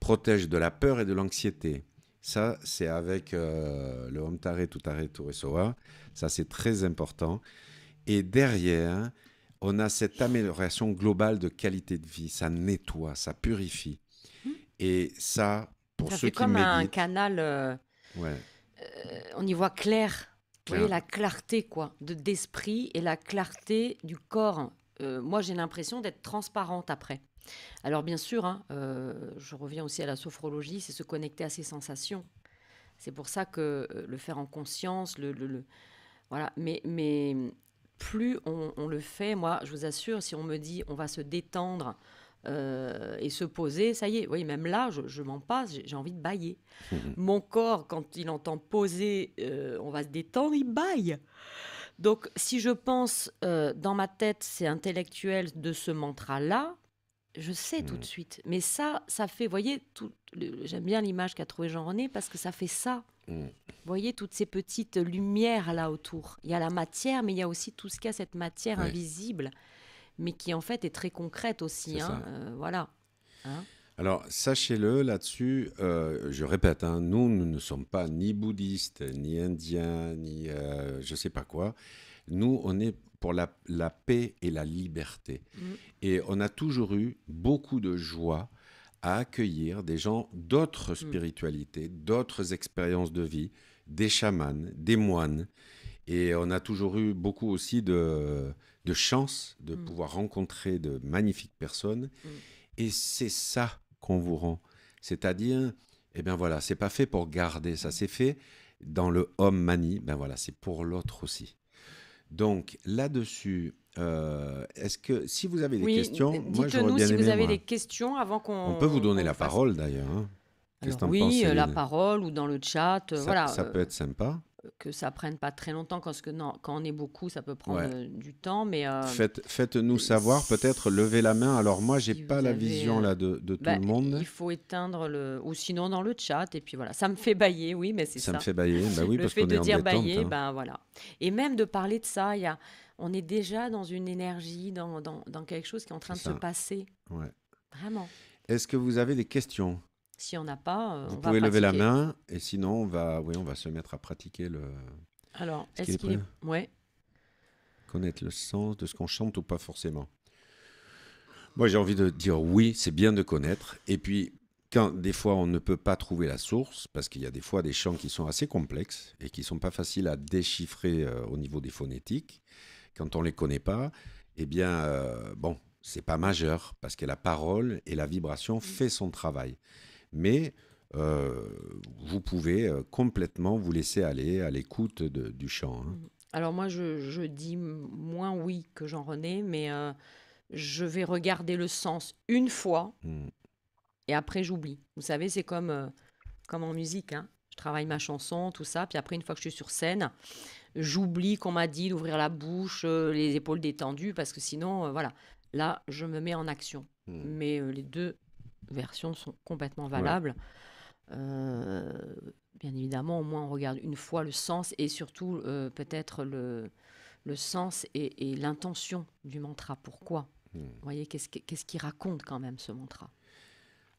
Protège de la peur et de l'anxiété. Ça, c'est avec euh, le Om Tare, Tutare, Turesoa. Ça, c'est très important. Et derrière, on a cette amélioration globale de qualité de vie. Ça nettoie, ça purifie. Hmm. Et ça, pour comme un canal. Euh, euh, on y voit clair. la clarté quoi, de d'esprit et la clarté du corps. Euh, moi, j'ai l'impression d'être transparente après. Alors bien sûr, hein, je reviens aussi à la sophrologie, c'est se connecter à ses sensations. C'est pour ça que le faire en conscience, le, voilà. Mais, mais plus on, on, le fait, moi, je vous assure, si on me dit on va se détendre, euh, et se poser, ça y est, oui, même là, je, m'en passe, j'ai envie de bailler. Mhm. Mon corps, quand il entend poser, euh, on va se détendre, il baille. Donc, si je pense euh, dans ma tête, c'est intellectuel de ce mantra-là, je sais tout de mhm. suite. Mais ça, ça fait, voyez, j'aime bien l'image qu'a trouvé Jean-René parce que ça fait ça. Vous mhm. voyez toutes ces petites lumières là autour. Il y a la matière, mais il y a aussi tout ce qu'il a, cette matière invisible mais qui en fait est très concrète aussi. Hein, euh, voilà. Hein. alors, sachez-le là-dessus, euh, je répète, hein, nous, nous ne sommes pas ni bouddhistes, ni indiens, ni euh, je ne sais pas quoi. Nous, on est pour la, paix et la liberté. Mm. Et on a toujours eu beaucoup de joie à accueillir des gens d'autres mm. spiritualités, d'autres expériences de vie, des chamans, des moines, et on a toujours eu beaucoup aussi de, de chance de mm. pouvoir rencontrer de magnifiques personnes. Mm. Et c'est ça qu'on vous rend. C'est-à-dire, eh bien voilà, c'est pas fait pour garder, ça c'est mm. fait dans le homme mani, ben voilà, c'est pour l'autre aussi. Donc là-dessus, euh, est-ce que si vous avez des questions, moi j'aurais bien si vous avez des questions avant qu'on. On peut vous donner la parole d'ailleurs. Hein. Alors, oui, euh, la parole ou dans le chat. Euh, voilà. ça peut être sympa que ça prenne pas très longtemps, parce que non, quand on est beaucoup, ça peut prendre euh, du temps. Mais euh, faites, faites, nous savoir, peut-être lever la main. Alors moi, j'ai n'ai pas la vision là euh, de, tout bah, le monde. Il faut éteindre le, ou sinon dans le chat. Et puis voilà, ça me fait bailler, oui, mais c'est ça. Ça me fait bailler, bah oui, parce qu'on est en dire bailler, hein. ben voilà. Et même de parler de ça, il y a, on est déjà dans une énergie, dans, dans, quelque chose qui est en train de se passer. Vraiment. Est-ce que vous avez des questions si on n'a pas, euh, on Vous pouvez lever la main et sinon, on va, oui, on va se mettre à pratiquer le. Alors, est-ce qu'il est. Ouais. Connaître le sens de ce qu'on chante ou pas forcément. Moi, j'ai envie de dire oui, c'est bien de connaître. Et puis, quand des fois on ne peut pas trouver la source, parce qu'il y a des fois des chants qui sont assez complexes et qui sont pas faciles à déchiffrer euh, au niveau des phonétiques, quand on les connaît pas, eh bien, bon, euh, bon, c'est pas majeur parce que la parole et la vibration mm. fait son travail mais euh, vous pouvez euh, complètement vous laisser aller à l'écoute du chant. Hein. Mmh. Alors moi, je, dis moins oui que Jean-René, mais euh, je vais regarder le sens une fois mmh. et après j'oublie. Vous savez, c'est comme, comme en musique. Hein. Je travaille ma chanson, tout ça, puis après, une fois que je suis sur scène, j'oublie qu'on m'a dit d'ouvrir la bouche, les épaules détendues, parce que sinon, voilà, là, je me mets en action. Mmh. Mais les deux versions sont complètement valables. Euh, bien évidemment, au moins on regarde une fois le sens et surtout euh, peut-être le, le sens et, l'intention du mantra. Pourquoi voyez hmm. Vous voyez, qu'est-ce qui raconte quand même ce mantra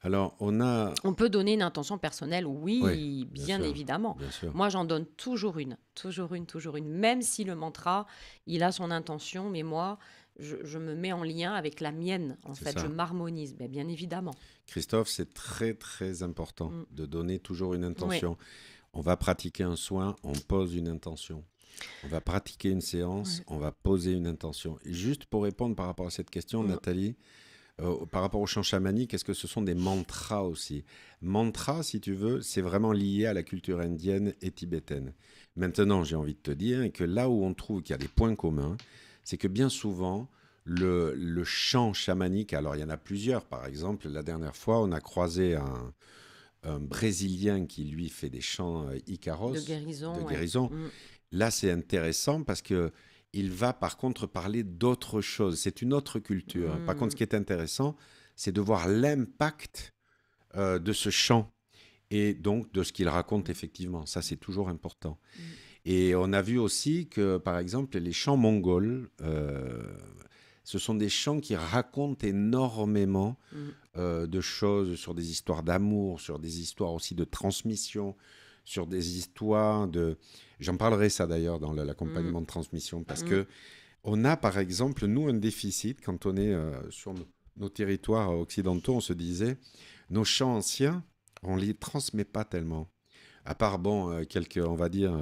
alors, on a. On peut donner une intention personnelle, oui, bien, évidemment. Moi, j'en donne toujours une, toujours une, toujours une. Même si le mantra, il a son intention, mais moi, je, me mets en lien avec la mienne, en fait, je m'harmonise, bien, bien évidemment. Christophe, c'est très très important mm. de donner toujours une intention. On va pratiquer un soin, on pose une intention. On va pratiquer une séance, on va poser une intention. juste pour répondre par rapport à cette question, mm. Nathalie, euh, par rapport au chant chamanique, est-ce que ce sont des mantras aussi Mantras, si tu veux, c'est vraiment lié à la culture indienne et tibétaine. Maintenant, j'ai envie de te dire que là où on trouve qu'il y a des points communs, c'est que bien souvent, le, chant chamanique, alors il y en a plusieurs, par exemple, la dernière fois, on a croisé un, Brésilien qui lui fait des chants euh, Icaros. De guérison. De guérison. Mm. Là, c'est intéressant parce que il va par contre parler d'autres choses. C'est une autre culture. Par mm. contre, ce qui est intéressant, c'est de voir l'impact euh, de ce chant et donc de ce qu'il raconte effectivement. Ça, c'est toujours important. Mm. Et on a vu aussi que, par exemple, les chants mongols, euh, ce sont des chants qui racontent énormément mm. euh, de choses sur des histoires d'amour, sur des histoires aussi de transmission, sur des histoires de... J'en parlerai ça d'ailleurs dans l'accompagnement mm. de transmission, parce qu'on mm. que on a, par exemple, nous, un déficit quand on est euh, sur nos, territoires occidentaux, on se disait, nos chants anciens, on les transmet pas tellement. À part, bon, quelques, on va dire,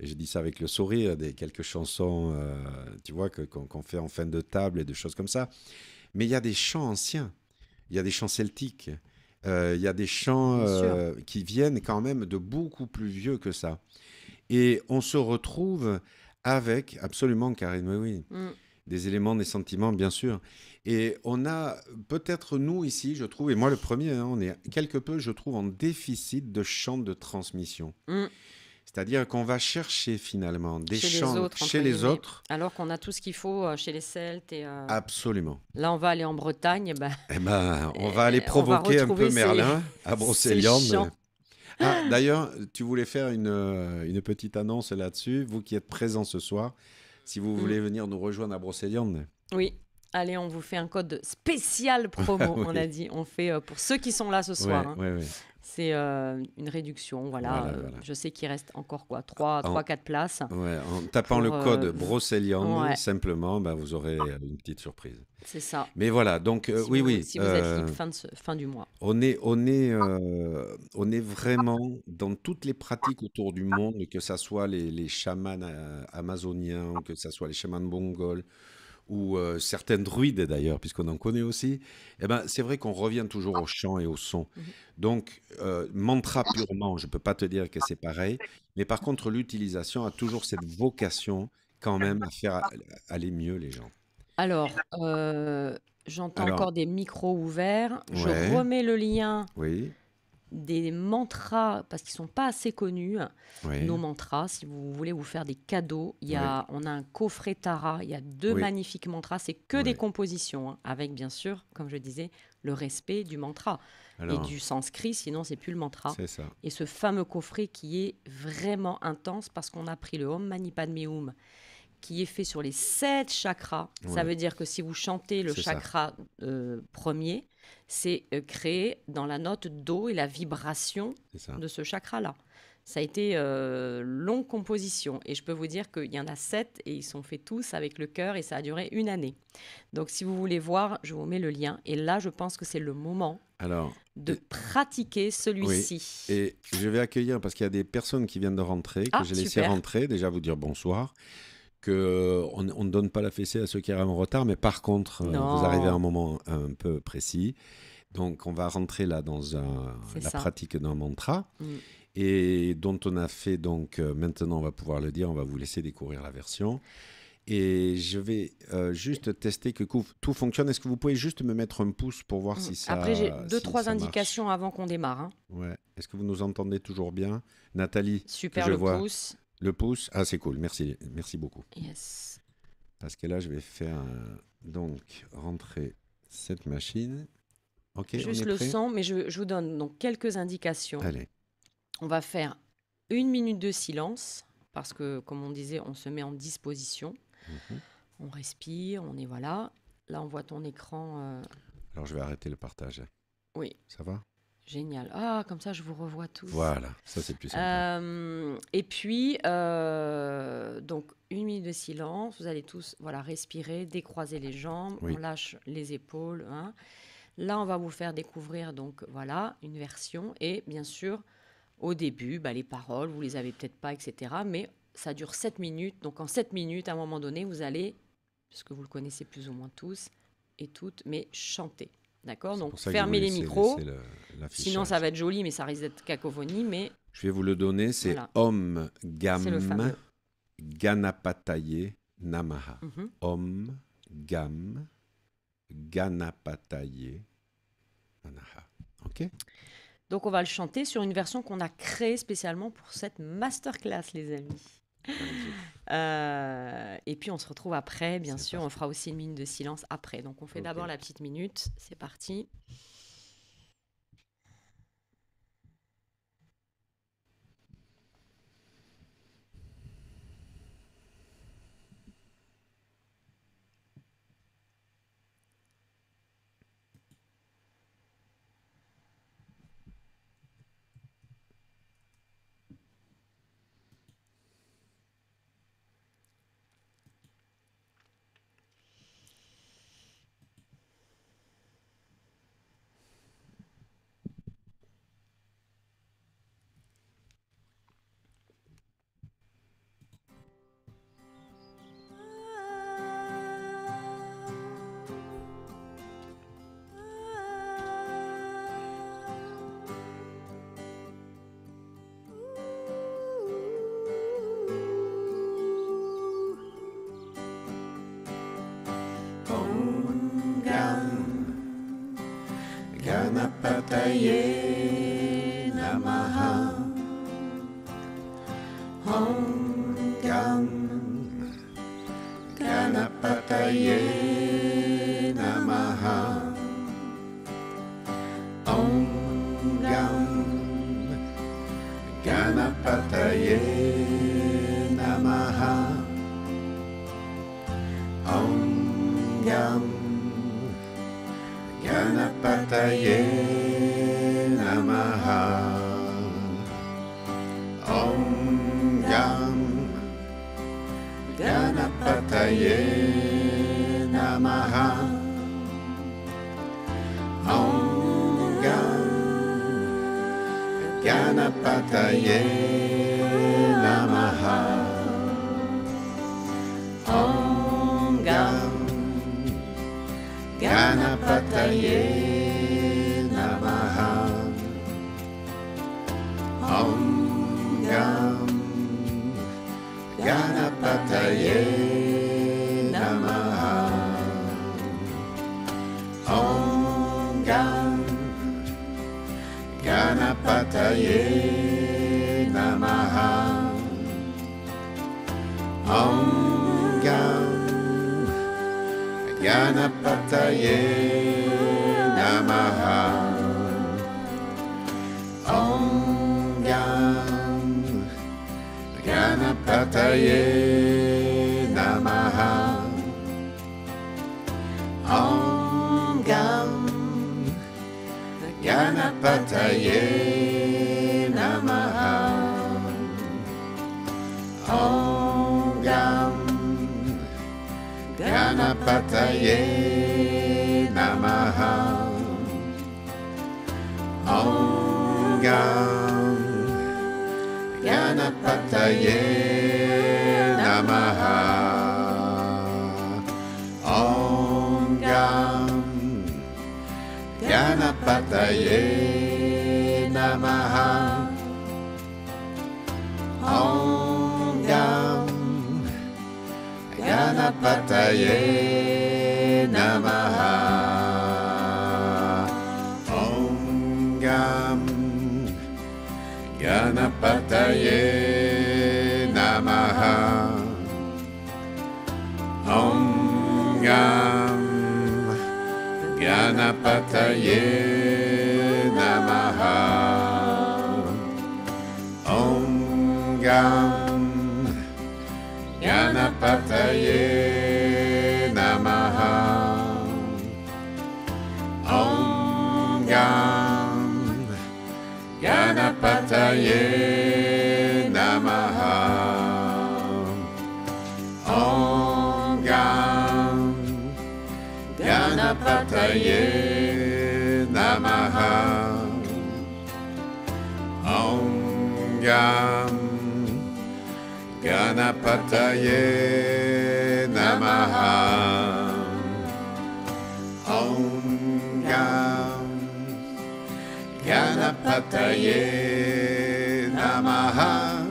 et je dit ça avec le sourire, des quelques chansons, euh, tu vois, qu'on fait en fin de table et de choses comme ça. Mais il y a des chants anciens, il y a des chants celtiques, euh, il y a des chants euh, qui viennent quand même de beaucoup plus vieux que ça. Et on se retrouve avec, absolument, Karine, oui, oui. Mm. Des éléments, des sentiments, bien sûr. Et on a, peut-être nous ici, je trouve, et moi le premier, hein, on est quelque peu, je trouve, en déficit de chants de transmission. Mm. C'est-à-dire qu'on va chercher finalement des chez chez les autres. Alors qu'on a tout ce qu'il faut euh, chez les Celtes. Euh, Absolument. Là, on va aller en Bretagne. Bah, eh ben, on va aller provoquer un peu Merlin à Brocéliande. Ah, D'ailleurs, tu voulais faire une, euh, une petite annonce là-dessus. Vous qui êtes présents ce soir, si vous voulez mm. venir nous rejoindre à Brocéliande. Oui, Allez, on vous fait un code spécial promo, on a dit. On fait pour ceux qui sont là ce soir. Oui, hein. oui, c'est euh, une réduction. Euh, voilà. je sais qu'il reste encore quoi, 3, 4 places. en tapant le euh, code euh, simplement, ben, vous aurez une petite surprise. C'est ça. Mais voilà, donc oui, oui. êtes fin, du mois. On est, on, est, on est vraiment dans toutes les pratiques autour du monde, que ce soit les, les chamans amazoniens, que ce soit les chamans mongols, ou euh, certains druides d'ailleurs, puisqu'on en connaît aussi, eh ben, c'est vrai qu'on revient toujours au chant et au son. Mhm. Donc, euh, mantra purement, je ne peux pas te dire que c'est pareil, mais par contre, l'utilisation a toujours cette vocation quand même à faire aller mieux les gens. Alors, euh, j'entends encore des micros ouverts. Je remets le lien. Oui des mantras, parce qu'ils ne sont pas assez connus, nos mantras. Si vous voulez vous faire des cadeaux, il y a, on a un coffret Tara, il y a deux magnifiques mantras. C'est que des compositions, hein, avec bien sûr, comme je disais, le respect du mantra et du sanskrit, sinon c'est plus le mantra. Et ce fameux coffret qui est vraiment intense parce qu'on a pris le Om Mani Padme qui est fait sur les sept chakras. Ça veut dire que si vous chantez le chakra euh, premier, c'est euh, créé dans la note d'eau et la vibration de ce chakra-là. Ça a été euh, longue composition et je peux vous dire qu'il y en a sept et ils sont faits tous avec le cœur et ça a duré une année. Donc si vous voulez voir, je vous mets le lien et là je pense que c'est le moment Alors, de pratiquer celui-ci. Et je vais accueillir parce qu'il y a des personnes qui viennent de rentrer, que ah, j'ai laissé rentrer, déjà vous dire bonsoir. Euh, on ne donne pas la fessée à ceux qui arrivent en retard, mais par contre, euh, vous arrivez à un moment un peu précis. Donc, on va rentrer là dans la pratique d'un mantra. Mm. Et dont on a fait, donc euh, maintenant on va pouvoir le dire, on va vous laisser découvrir la version. Et je vais juste tester que tout fonctionne. Est-ce que vous pouvez juste me mettre un pouce pour voir mm. si ça. Après, j'ai deux, trois indications avant qu'on démarre. Hein. Est-ce que vous nous entendez toujours bien Nathalie Super, le pouce. Le pouce. Ah, c'est cool. Merci, merci beaucoup. Yes. Parce que là, je vais faire donc rentrer cette machine. Ok. Juste le son, mais je, vous donne donc quelques indications. Allez. On va faire une minute de silence parce que, comme on disait, on se met en disposition. Mhm. On respire, on est voilà. Là, on voit ton écran. Euh, Alors, je vais arrêter le partage. Oui. Ça va Génial. Ah, comme ça, je vous revois tous. Voilà, ça c'est plus simple. Euh, et puis, euh, donc, une minute de silence. Vous allez tous voilà, respirer, décroiser les jambes, on lâche les épaules. Hein. Là, on va vous faire découvrir donc voilà une version. Et bien sûr, au début, bah, les paroles, vous les avez peut-être pas, etc. Mais ça dure 7 minutes. Donc, en 7 minutes, à un moment donné, vous allez, puisque vous le connaissez plus ou moins tous et toutes, mais chanter. D'accord Donc fermez les micros. Sinon, ça va être joli, mais ça risque d'être cacophonie. Mais... Je vais vous le donner c'est homme Om Gam Ganapataye Namaha. Mhm. Om Gam Ganapataye Namaha. OK Donc, on va le chanter sur une version qu'on a créée spécialement pour cette masterclass, les amis. Euh, et puis on se retrouve après, bien sûr. On fera aussi une minute de silence après. Donc on fait d'abord la petite minute. C'est parti. Ganapataye Namaha Om Ganapataye 예. Bhagavataye Namaha Om Gyam Ganapataye Namaha Om Gam Ganapataye Namaha Om Gam Ganapataye Namaha Buddhaya Namaha Om Gam Ganapataye Namaha Om Gam Ganapataye Namaha Pataye Namaha Om Gam Ganapataye Namaha Om Gam Ganapataye Bhagavataye Namaha Om Gam Namaha Om Gam Namaha Pathaye Namaha.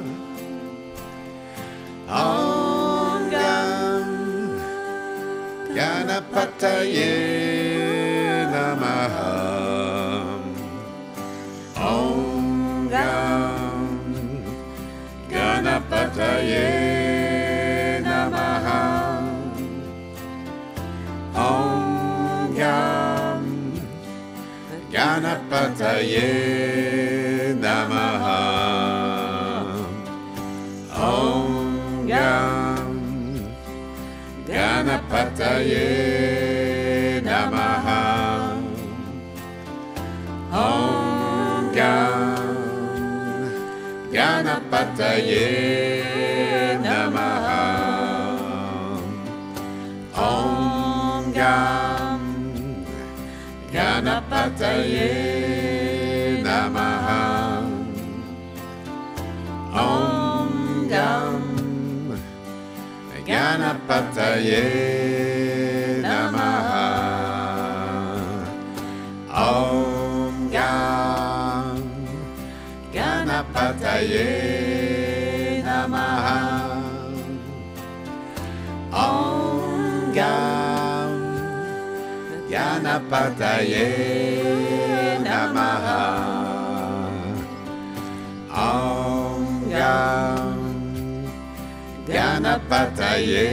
Om Gam Ganapataye Namaha. Om Gam Ganapataye Namaha. गणपतये नमः ॐ गं गणपतये नमः ॐ गं गणपतये Ganapataye Namaha Om Gam Ganapataye Namaha Om Gam Ganapataye Namaha Yanapataye Namaha Om Yam Yanapataye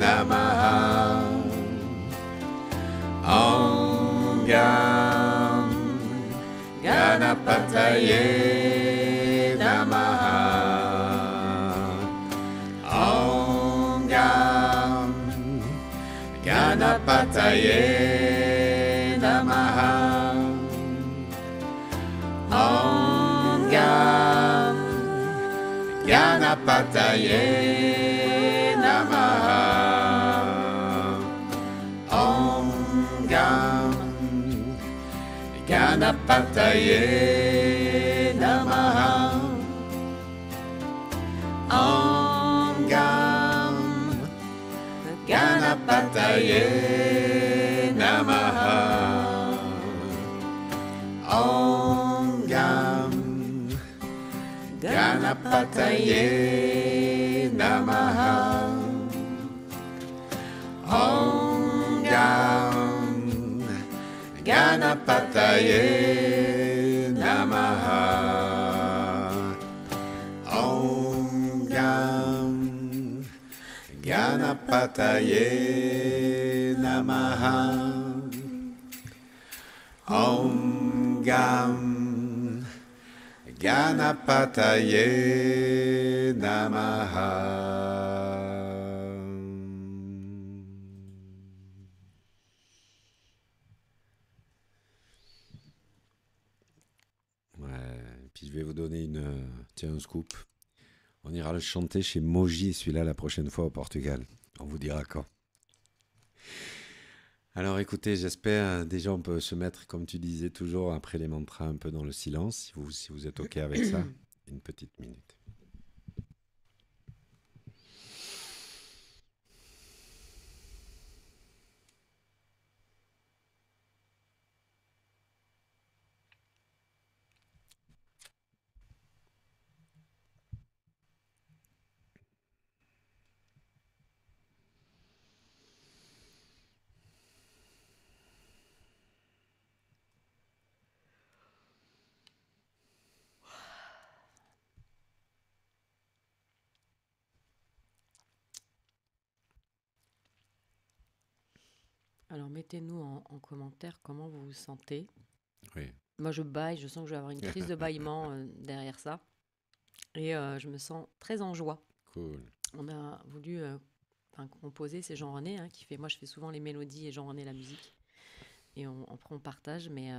Namaha Om Yam Yanapataye Namaha Pataye Namaha Om Gam Gyanapataye Namaha Om Gam Gyanapataye Bhagavataye Namaha Om Gam Ganapataye Namaha Om Gam Ganapataye Namaha पतये नमः puis je vais vous donner une, euh, tiens, un scoop. On ira le chanter chez Moji, celui-là, la prochaine fois au Portugal. On vous dira quand. Alors écoutez, j'espère déjà on peut se mettre, comme tu disais toujours, après les mantras, un peu dans le silence, si vous, si vous êtes OK avec ça. Une petite minute. Alors mettez-nous en, commentaire comment vous vous sentez. Moi je baille, je sens que je vais avoir une crise de bâillement euh, derrière ça. Et euh, je me sens très en joie. Cool. On a voulu euh, composer, c'est Jean-René hein, qui fait, moi je fais souvent les mélodies et Jean-René la musique. Et on, prend partage, mais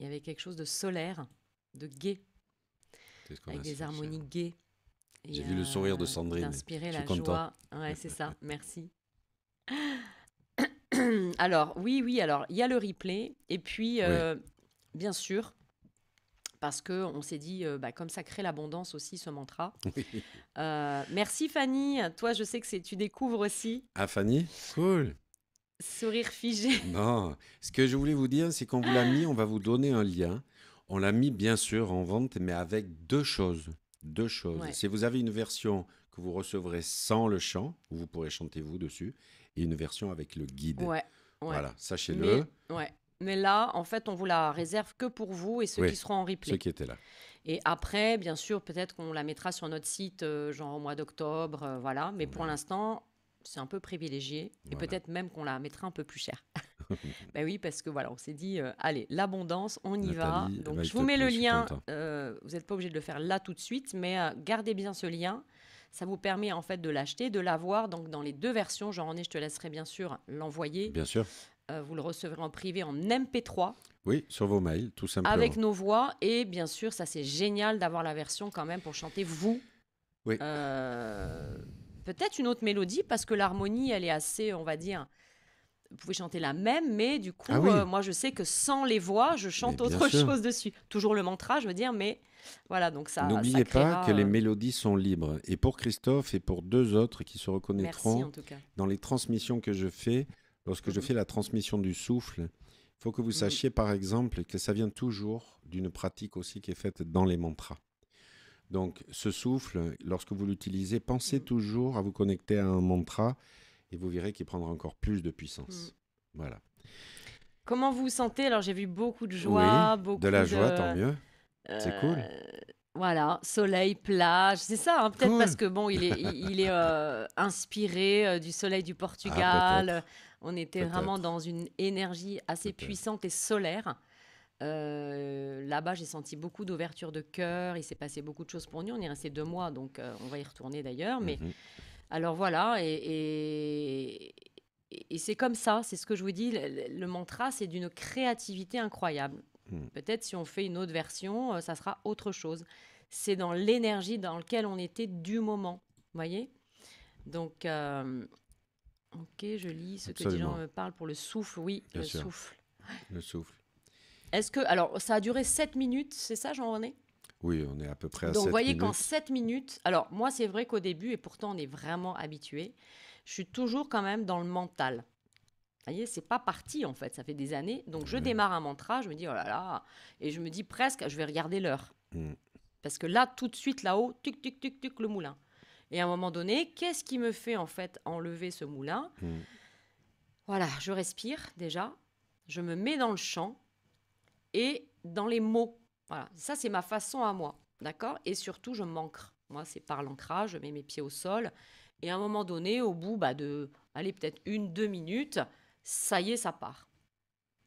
il y avait quelque chose de solaire, de gai, avec des harmonies gaies. J'ai vu le sourire de Sandrine. Inspirer la joie. c'est ça. Merci. alors, oui, oui, alors, il y a le replay. Et puis, euh, bien sûr, parce qu'on s'est dit, euh, bah, comme ça crée l'abondance aussi, ce mantra. Euh, merci Fanny, toi je sais que tu découvres aussi. Ah Fanny, cool. Sourire figé. Non, ce que je voulais vous dire, c'est qu'on vous l'a mis, on va vous donner un lien. On l'a mis bien sûr en vente, mais avec deux choses. Deux choses. Si vous avez une version que vous recevrez sans le chant, vous pourrez chanter vous dessus et une version avec le guide. voilà, sachez-le. Mais, là, en fait, on vous la réserve que pour vous et ceux qui seront en replay. Ceux qui étaient là. Et après, bien sûr, peut-être qu'on la mettra sur notre site, euh, genre au mois d'octobre, euh, voilà. Mais pour l'instant, c'est un peu privilégié. Et peut-être même qu'on la mettra un peu plus cher. ben oui, parce que voilà, on s'est dit, euh, allez, l'abondance, on y va. Donc je vous mets le lien. vous n'êtes pas obligé de le faire là tout de suite, mais gardez bien ce lien. Ça vous permet en fait de l'acheter, de l'avoir donc dans les deux versions. Jean-René, je te laisserai bien sûr l'envoyer. Bien sûr. Euh, vous le recevrez en privé en MP3. Oui, sur vos mails, tout simplement. Avec nos voix. Et bien sûr, ça c'est génial d'avoir la version quand même pour chanter vous. Oui. Euh, peut-être une autre mélodie parce que l'harmonie, elle est assez, on va dire, vous pouvez chanter la même, mais du coup, ah euh, moi, je sais que sans les voix, je chante autre chose dessus. Toujours le mantra, je veux dire, mais voilà, donc ça. N'oubliez pas que les euh, mélodies sont libres. Et pour Christophe et pour deux autres qui se reconnaîtront dans les transmissions que je fais, lorsque je mhm. fais la transmission du souffle, il faut que vous mhm. sachiez, par exemple, que ça vient toujours d'une pratique aussi qui est faite dans les mantras. Donc, ce souffle, lorsque vous l'utilisez, pensez mhm. toujours à vous connecter à un mantra et vous verrez qu'il prendra encore plus de puissance. Mm. Voilà. Comment vous vous sentez Alors j'ai vu beaucoup de joie, beaucoup de la joie, tant mieux. C'est cool. Euh, voilà, soleil, plage, c'est ça, hein, peut-être parce que bon, il est, euh, inspiré euh, du soleil du Portugal. Ah, on était vraiment dans une énergie assez puissante et solaire. Là-bas, j'ai senti beaucoup d'ouverture de cœur. Il s'est passé beaucoup de choses pour nous. On est resté deux mois, donc on va y retourner d'ailleurs. Mais mhm. Alors voilà, et, c'est comme ça, c'est ce que je vous dis, le, mantra, c'est d'une créativité incroyable. Hmm. Peut-être si on fait une autre version, euh, ça sera autre chose. C'est dans l'énergie dans laquelle on était du moment, voyez Donc, euh, ok, je lis ce que les gens me euh, pour le souffle, oui, le souffle. Le souffle. Est-ce que, alors, ça a duré 7 minutes, c'est ça, Jean-René oui, on est à peu près à 7 Donc, vous voyez qu'en 7 minutes, alors moi, c'est vrai qu'au début, et pourtant, on est vraiment habitué, je suis toujours quand même dans le mental. Vous voyez, c'est pas parti en fait, ça fait des années. Donc je démarre un mantra, je me dis oh là là, et je me dis presque, je vais regarder l'heure. Mm. Parce que là, tout de suite, là-haut, tuc, tuc, tuc, tuc, le moulin. Et à un moment donné, qu'est-ce qui me fait en fait enlever ce moulin mm. Voilà, je respire déjà, je me mets dans le champ et dans les mots. Voilà, ça c'est ma façon à moi, d'accord Et surtout, je m'ancre. Moi, c'est par l'ancrage, je mets mes pieds au sol. Et à un moment donné, au bout bah, de, allez, peut-être une, deux minutes, ça y est, ça part.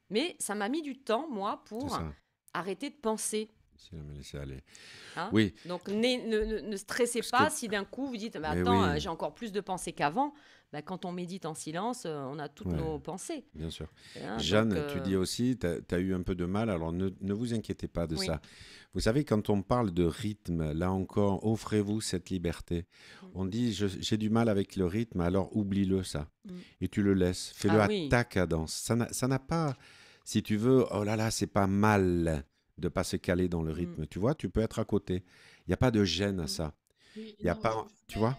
Mais ça m'a mis du temps, moi, pour arrêter de penser. Si hein oui. Donc ne, stressez pas si d'un coup vous dites bah, Attends, euh, j'ai encore plus de pensées qu'avant. Bah, quand on médite en silence, euh, on a toutes nos pensées. Bien sûr. Hein, Jeanne, tu euh, dis aussi Tu as, eu un peu de mal, alors ne, vous inquiétez pas de ça. Vous savez, quand on parle de rythme, là encore, offrez-vous cette liberté. Mm. On dit J'ai du mal avec le rythme, alors oublie-le ça. Mm. Et tu le laisses. Fais-le ah à ta cadence. Ça n'a pas si tu veux, oh là là, c'est pas mal de pas se caler dans le mmh. rythme. Tu vois, tu peux être à côté. Il n'y a pas de gêne à mmh. ça. Il n'y a pas, tu vois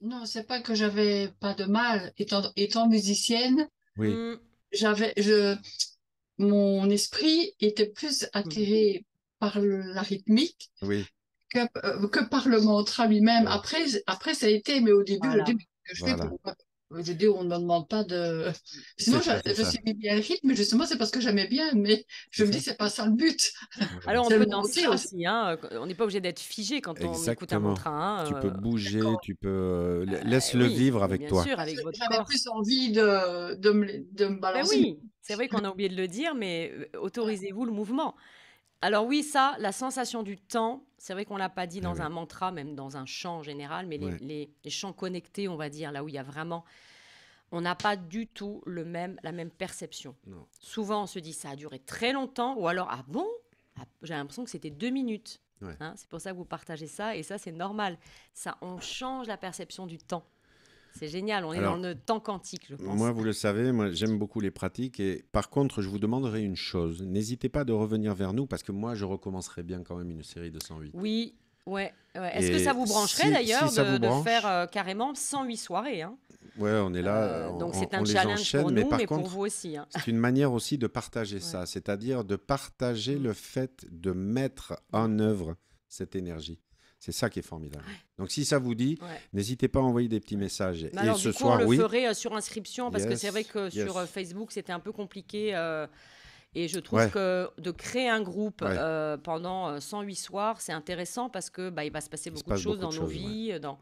Non, c'est pas que j'avais pas de mal. Étant, musicienne, oui. Mmh. j'avais, je, mon esprit était plus attiré par la rythmique que, euh, que, par le mantra lui-même. Après, après, ça a été, mais au début, début je je dis, on ne me demande pas de. Sinon, je, suis mis bien rythme, mais justement, c'est parce que j'aimais bien, mais je me dis, c'est pas ça le but. Alors, on peut danser aussi, hein, on n'est pas obligé d'être figé quand on écoute un mantra. Hein, tu peux euh, bouger, tu peux. Euh, bah laisse-le vivre avec bien toi. Sûr, avec J'avais plus envie de, de, me, de me bah balancer. oui, c'est vrai qu'on a oublié de le dire, mais euh, autorisez-vous le mouvement. Alors oui, ça, la sensation du temps, c'est vrai qu'on ne l'a pas dit eh dans un mantra, même dans un chant général, mais les, les, chants connectés, on va dire, là où il y a vraiment... On n'a pas du tout le même, la même perception. Souvent, on se dit, ça a duré très longtemps, ou alors, ah bon ah, J'ai l'impression que c'était deux minutes. Hein, c'est pour ça que vous partagez ça, et ça, c'est normal. Ça, on change la perception du temps. C'est génial, on est dans le temps quantique, je pense. Moi, vous le savez, moi j'aime beaucoup les pratiques. Et par contre, je vous demanderai une chose. N'hésitez pas de revenir vers nous parce que moi, je recommencerai bien quand même une série de 108. Oui, ouais. Est-ce que ça vous brancherait d'ailleurs de, faire euh, carrément 108 soirées hein Ouais, on est là. Euh, donc c'est un challenge pour nous, mais, pour vous aussi. Hein. C'est une manière aussi de partager ça, c'est-à-dire de partager le fait de mettre en œuvre cette énergie. C'est ça qui est formidable. Donc si ça vous dit, n'hésitez pas à envoyer des petits messages. et alors, ce du coup, soir, on le ferait euh, sur inscription parce que c'est vrai que sur euh, Facebook, c'était un peu compliqué. Euh, et je trouve que de créer un groupe pendant 108 soirs, c'est intéressant parce que bah, il va se passer beaucoup de choses dans nos vies. Dans...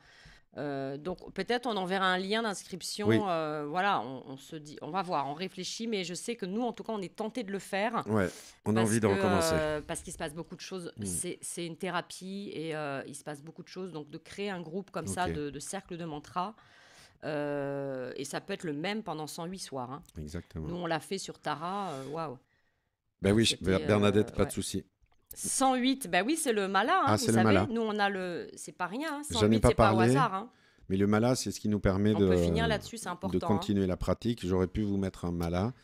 Euh, donc peut-être on enverra un lien d'inscription. Euh, voilà, on, se dit, on va voir, on réfléchit, mais je sais que nous, en tout cas, on est tenté de le faire. Ouais, on a envie d'en commencer. Euh, parce qu'il se passe beaucoup de choses. Hmm. C'est une thérapie et il se passe beaucoup de choses. Donc de créer un groupe comme ça de, cercle de mantra. et ça peut être le même pendant 108 soirs. Hein. Exactement. Nous, on l'a fait sur Tara. Waouh. Ben oui, Bernadette, pas de souci. 108, ben oui, c'est le mala. Hein, ah, vous savez, nous on a le. C'est pas rien, 108, hein, c'est pas, au hasard. Hein. Mais le mala, c'est ce qui nous permet de, là de continuer la pratique. J'aurais pu vous mettre un mala.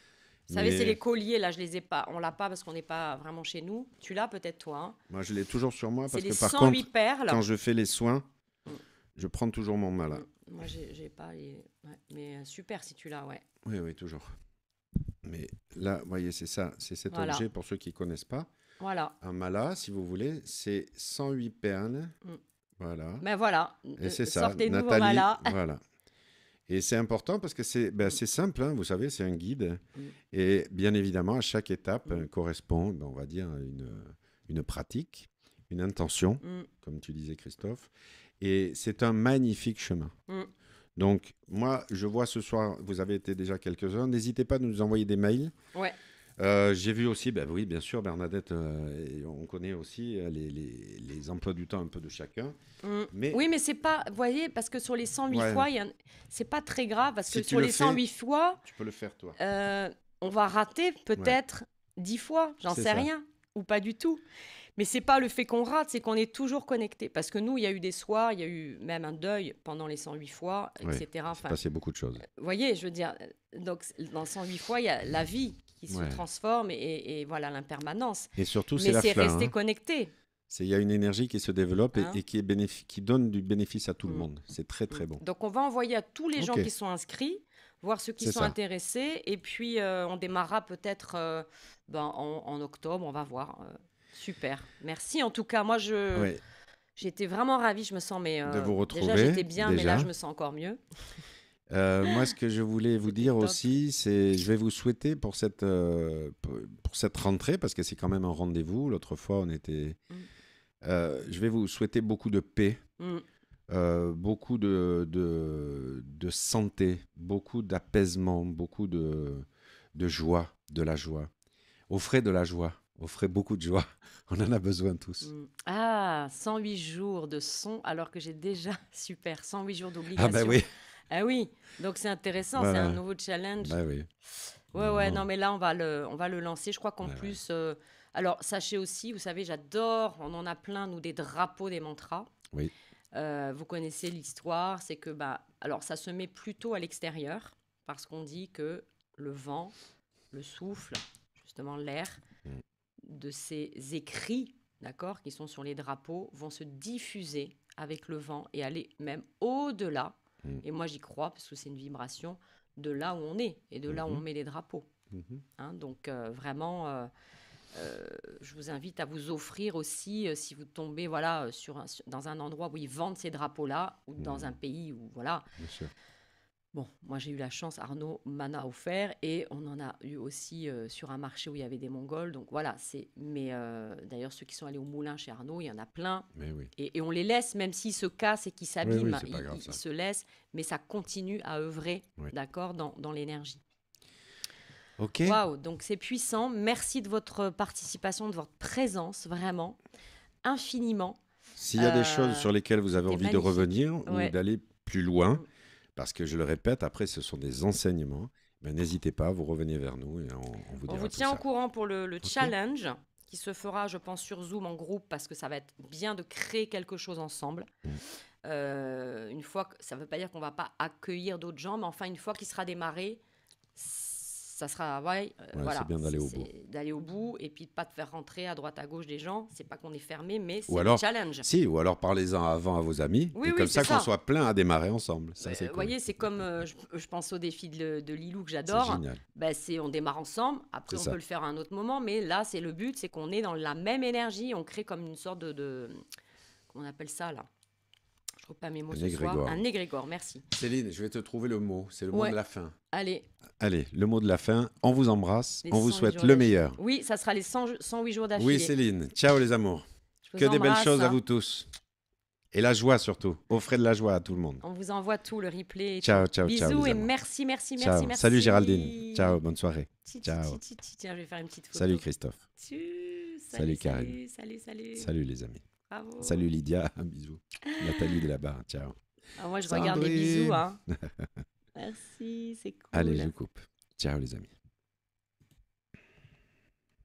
Vous savez, c'est les colliers, là, je les ai pas. On l'a pas parce qu'on n'est pas vraiment chez nous. Tu l'as peut-être, toi. Moi, je l'ai toujours sur moi parce que par contre, quand je fais les soins, mm. je prends toujours mon mala. Mm. Moi, j'ai pas Mais euh, super si tu l'as, ouais. Oui, oui, toujours. Mais là, vous voyez, c'est ça, c'est cet objet pour ceux qui connaissent pas. Voilà. Un mala, si vous voulez, c'est 108 perles. Mm. Voilà. Mais ben voilà. Et c'est ça, Vos Voilà. Et c'est important parce que c'est ben, simple, hein. vous savez, c'est un guide. Mm. Et bien évidemment, à chaque étape mm. euh, correspond, ben, on va dire, une, une pratique, une intention, comme tu disais, Christophe. Et c'est un magnifique chemin. Donc, moi, je vois ce soir, vous avez été déjà quelques-uns. N'hésitez pas à nous envoyer des mails. Ouais. Euh, j'ai vu aussi, ben oui, bien sûr, Bernadette, euh, on connaît aussi euh, les, les, emplois du temps un peu de chacun. Mm. Mais... Oui, mais c'est pas, vous voyez, parce que sur les 108 fois, a, c'est pas très grave, parce que sur les 108 fois. Tu peux le faire, toi. on va rater peut-être 10 fois, j'en sais rien, ou pas du tout. Mais c'est pas le fait qu'on rate, c'est qu'on est toujours connecté. Parce que nous, il y a eu des soirs, il y a eu même un deuil pendant les 108 fois, etc. Oui, il s'est passé beaucoup de choses. Vous voyez, je veux dire, donc dans 108 fois, il y a la vie qui se transforme et, voilà l'impermanence. Et surtout, c'est la c'est rester hein. connecté. Il y a une énergie qui se développe et, hein. qui, est qui donne du bénéfice à tout le mm. monde. C'est très, très mm. bon. Donc, on va envoyer à tous les gens qui sont inscrits, voir ceux qui sont intéressés. Et puis, euh, on démarrera peut-être euh, ben, en, octobre. On va voir. Euh, super. Merci. En tout cas, moi, je. J'étais vraiment ravie, je me sens mais de vous retrouver, déjà j'étais bien, mais là je me sens encore mieux. Euh, moi, ce que je voulais vous dire aussi, c'est je vais vous souhaiter pour cette, euh, pour cette rentrée, parce que c'est quand même un rendez-vous. L'autre fois, on était. Mm. Euh, je vais vous souhaiter beaucoup de paix, mm. beaucoup de, de, santé, beaucoup d'apaisement, beaucoup de, de joie, de la joie. Offrez de la joie, offrez beaucoup de joie. On en a besoin tous. Mm. Ah, 108 jours de son, alors que j'ai déjà, super, 108 jours d'obligation. Ah ben oui ah oui, donc c'est intéressant, c'est un nouveau challenge. Bah oui. Ouais, non. Mmh. non, mais là, on va le, on va le lancer. Je crois qu'en plus, euh, alors sachez aussi, vous savez, j'adore, on en a plein, nous, des drapeaux, des mantras. Oui. Euh, vous connaissez l'histoire, c'est que, bah, alors ça se met plutôt à l'extérieur, parce qu'on dit que le vent, le souffle, justement l'air, mmh. de ces écrits, d'accord, qui sont sur les drapeaux, vont se diffuser avec le vent et aller même au-delà Mm. Et moi, j'y crois parce que c'est une vibration de là où on est et de là où mm-hmm. on met les drapeaux. Mm-hmm. Hein, donc, euh, vraiment, euh, euh, je vous invite à vous offrir aussi, si vous tombez voilà, sur dans un endroit où ils vendent ces drapeaux-là, ou dans mm. un pays où, voilà, Bon, moi j'ai eu la chance, Arnaud m'en a offert et on en a eu aussi euh, sur un marché où il y avait des Mongols. Donc voilà, c'est. Mais euh, d'ailleurs, ceux qui sont allés au moulin chez Arnaud, il y en a plein. et, on les laisse, même s'ils se cassent et qu'ils s'abîment, ils, se laissent, mais ça continue à œuvrer, d'accord, dans, dans l'énergie. Ok. Waouh, donc c'est puissant. Merci de votre participation, de votre présence, vraiment, infiniment. S'il y a des euh, choses sur lesquelles vous avez envie de revenir ou d'aller plus loin, parce que je le répète, après, ce sont des enseignements. Mais ben, n'hésitez pas, vous revenez vers nous et on, vous vous tient au courant pour le, challenge qui se fera, je pense, sur Zoom en groupe parce que ça va être bien de créer quelque chose ensemble. Mm. Euh, une fois, que, ça ne veut pas dire qu'on va pas accueillir d'autres gens, mais enfin, une fois qu'il sera démarré, ça sera euh, ouais, euh, bien d'aller au bout, d'aller au bout et puis de pas te faire rentrer à droite à gauche des gens. C'est pas qu'on est fermé, mais c'est un challenge. Si, ou alors parlez-en avant à vos amis. et comme ça, qu'on soit plein à démarrer ensemble. Ça, euh, Vous voyez, c'est comme je, pense au défi de, Lilou que j'adore. Bah, c'est on démarre ensemble. Après, on peut le faire à un autre moment, mais là, c'est le but, c'est qu'on est dans la même énergie. On crée comme une sorte de, de on appelle ça là je trouve pas mes mots un ce égrégore. Un égrégore, merci. Céline, je vais te trouver le mot. C'est le mot de la fin. Allez. Allez, le mot de la fin. On vous embrasse. on vous souhaite le meilleur. Oui, ça sera les 108 jours d'affilée. Oui, Céline. Ciao, les amours. Que des belles choses à hein. vous tous. Et la joie surtout. Offrez de la joie à tout le monde. On vous envoie tout, le replay. ciao, ciao, Bisous ciao. Bisous et merci, merci, merci, Salut Géraldine. Ciao, bonne soirée. Ciao. Salut Christophe. Salut, Karine. salut, salut. Salut les amis. Salut Lydia, un bisou. Nathalie de là-bas, ciao. Ah, moi, je regarde les bisous. Hein. Merci, c'est cool. Allez, je coupe. Ciao les amis.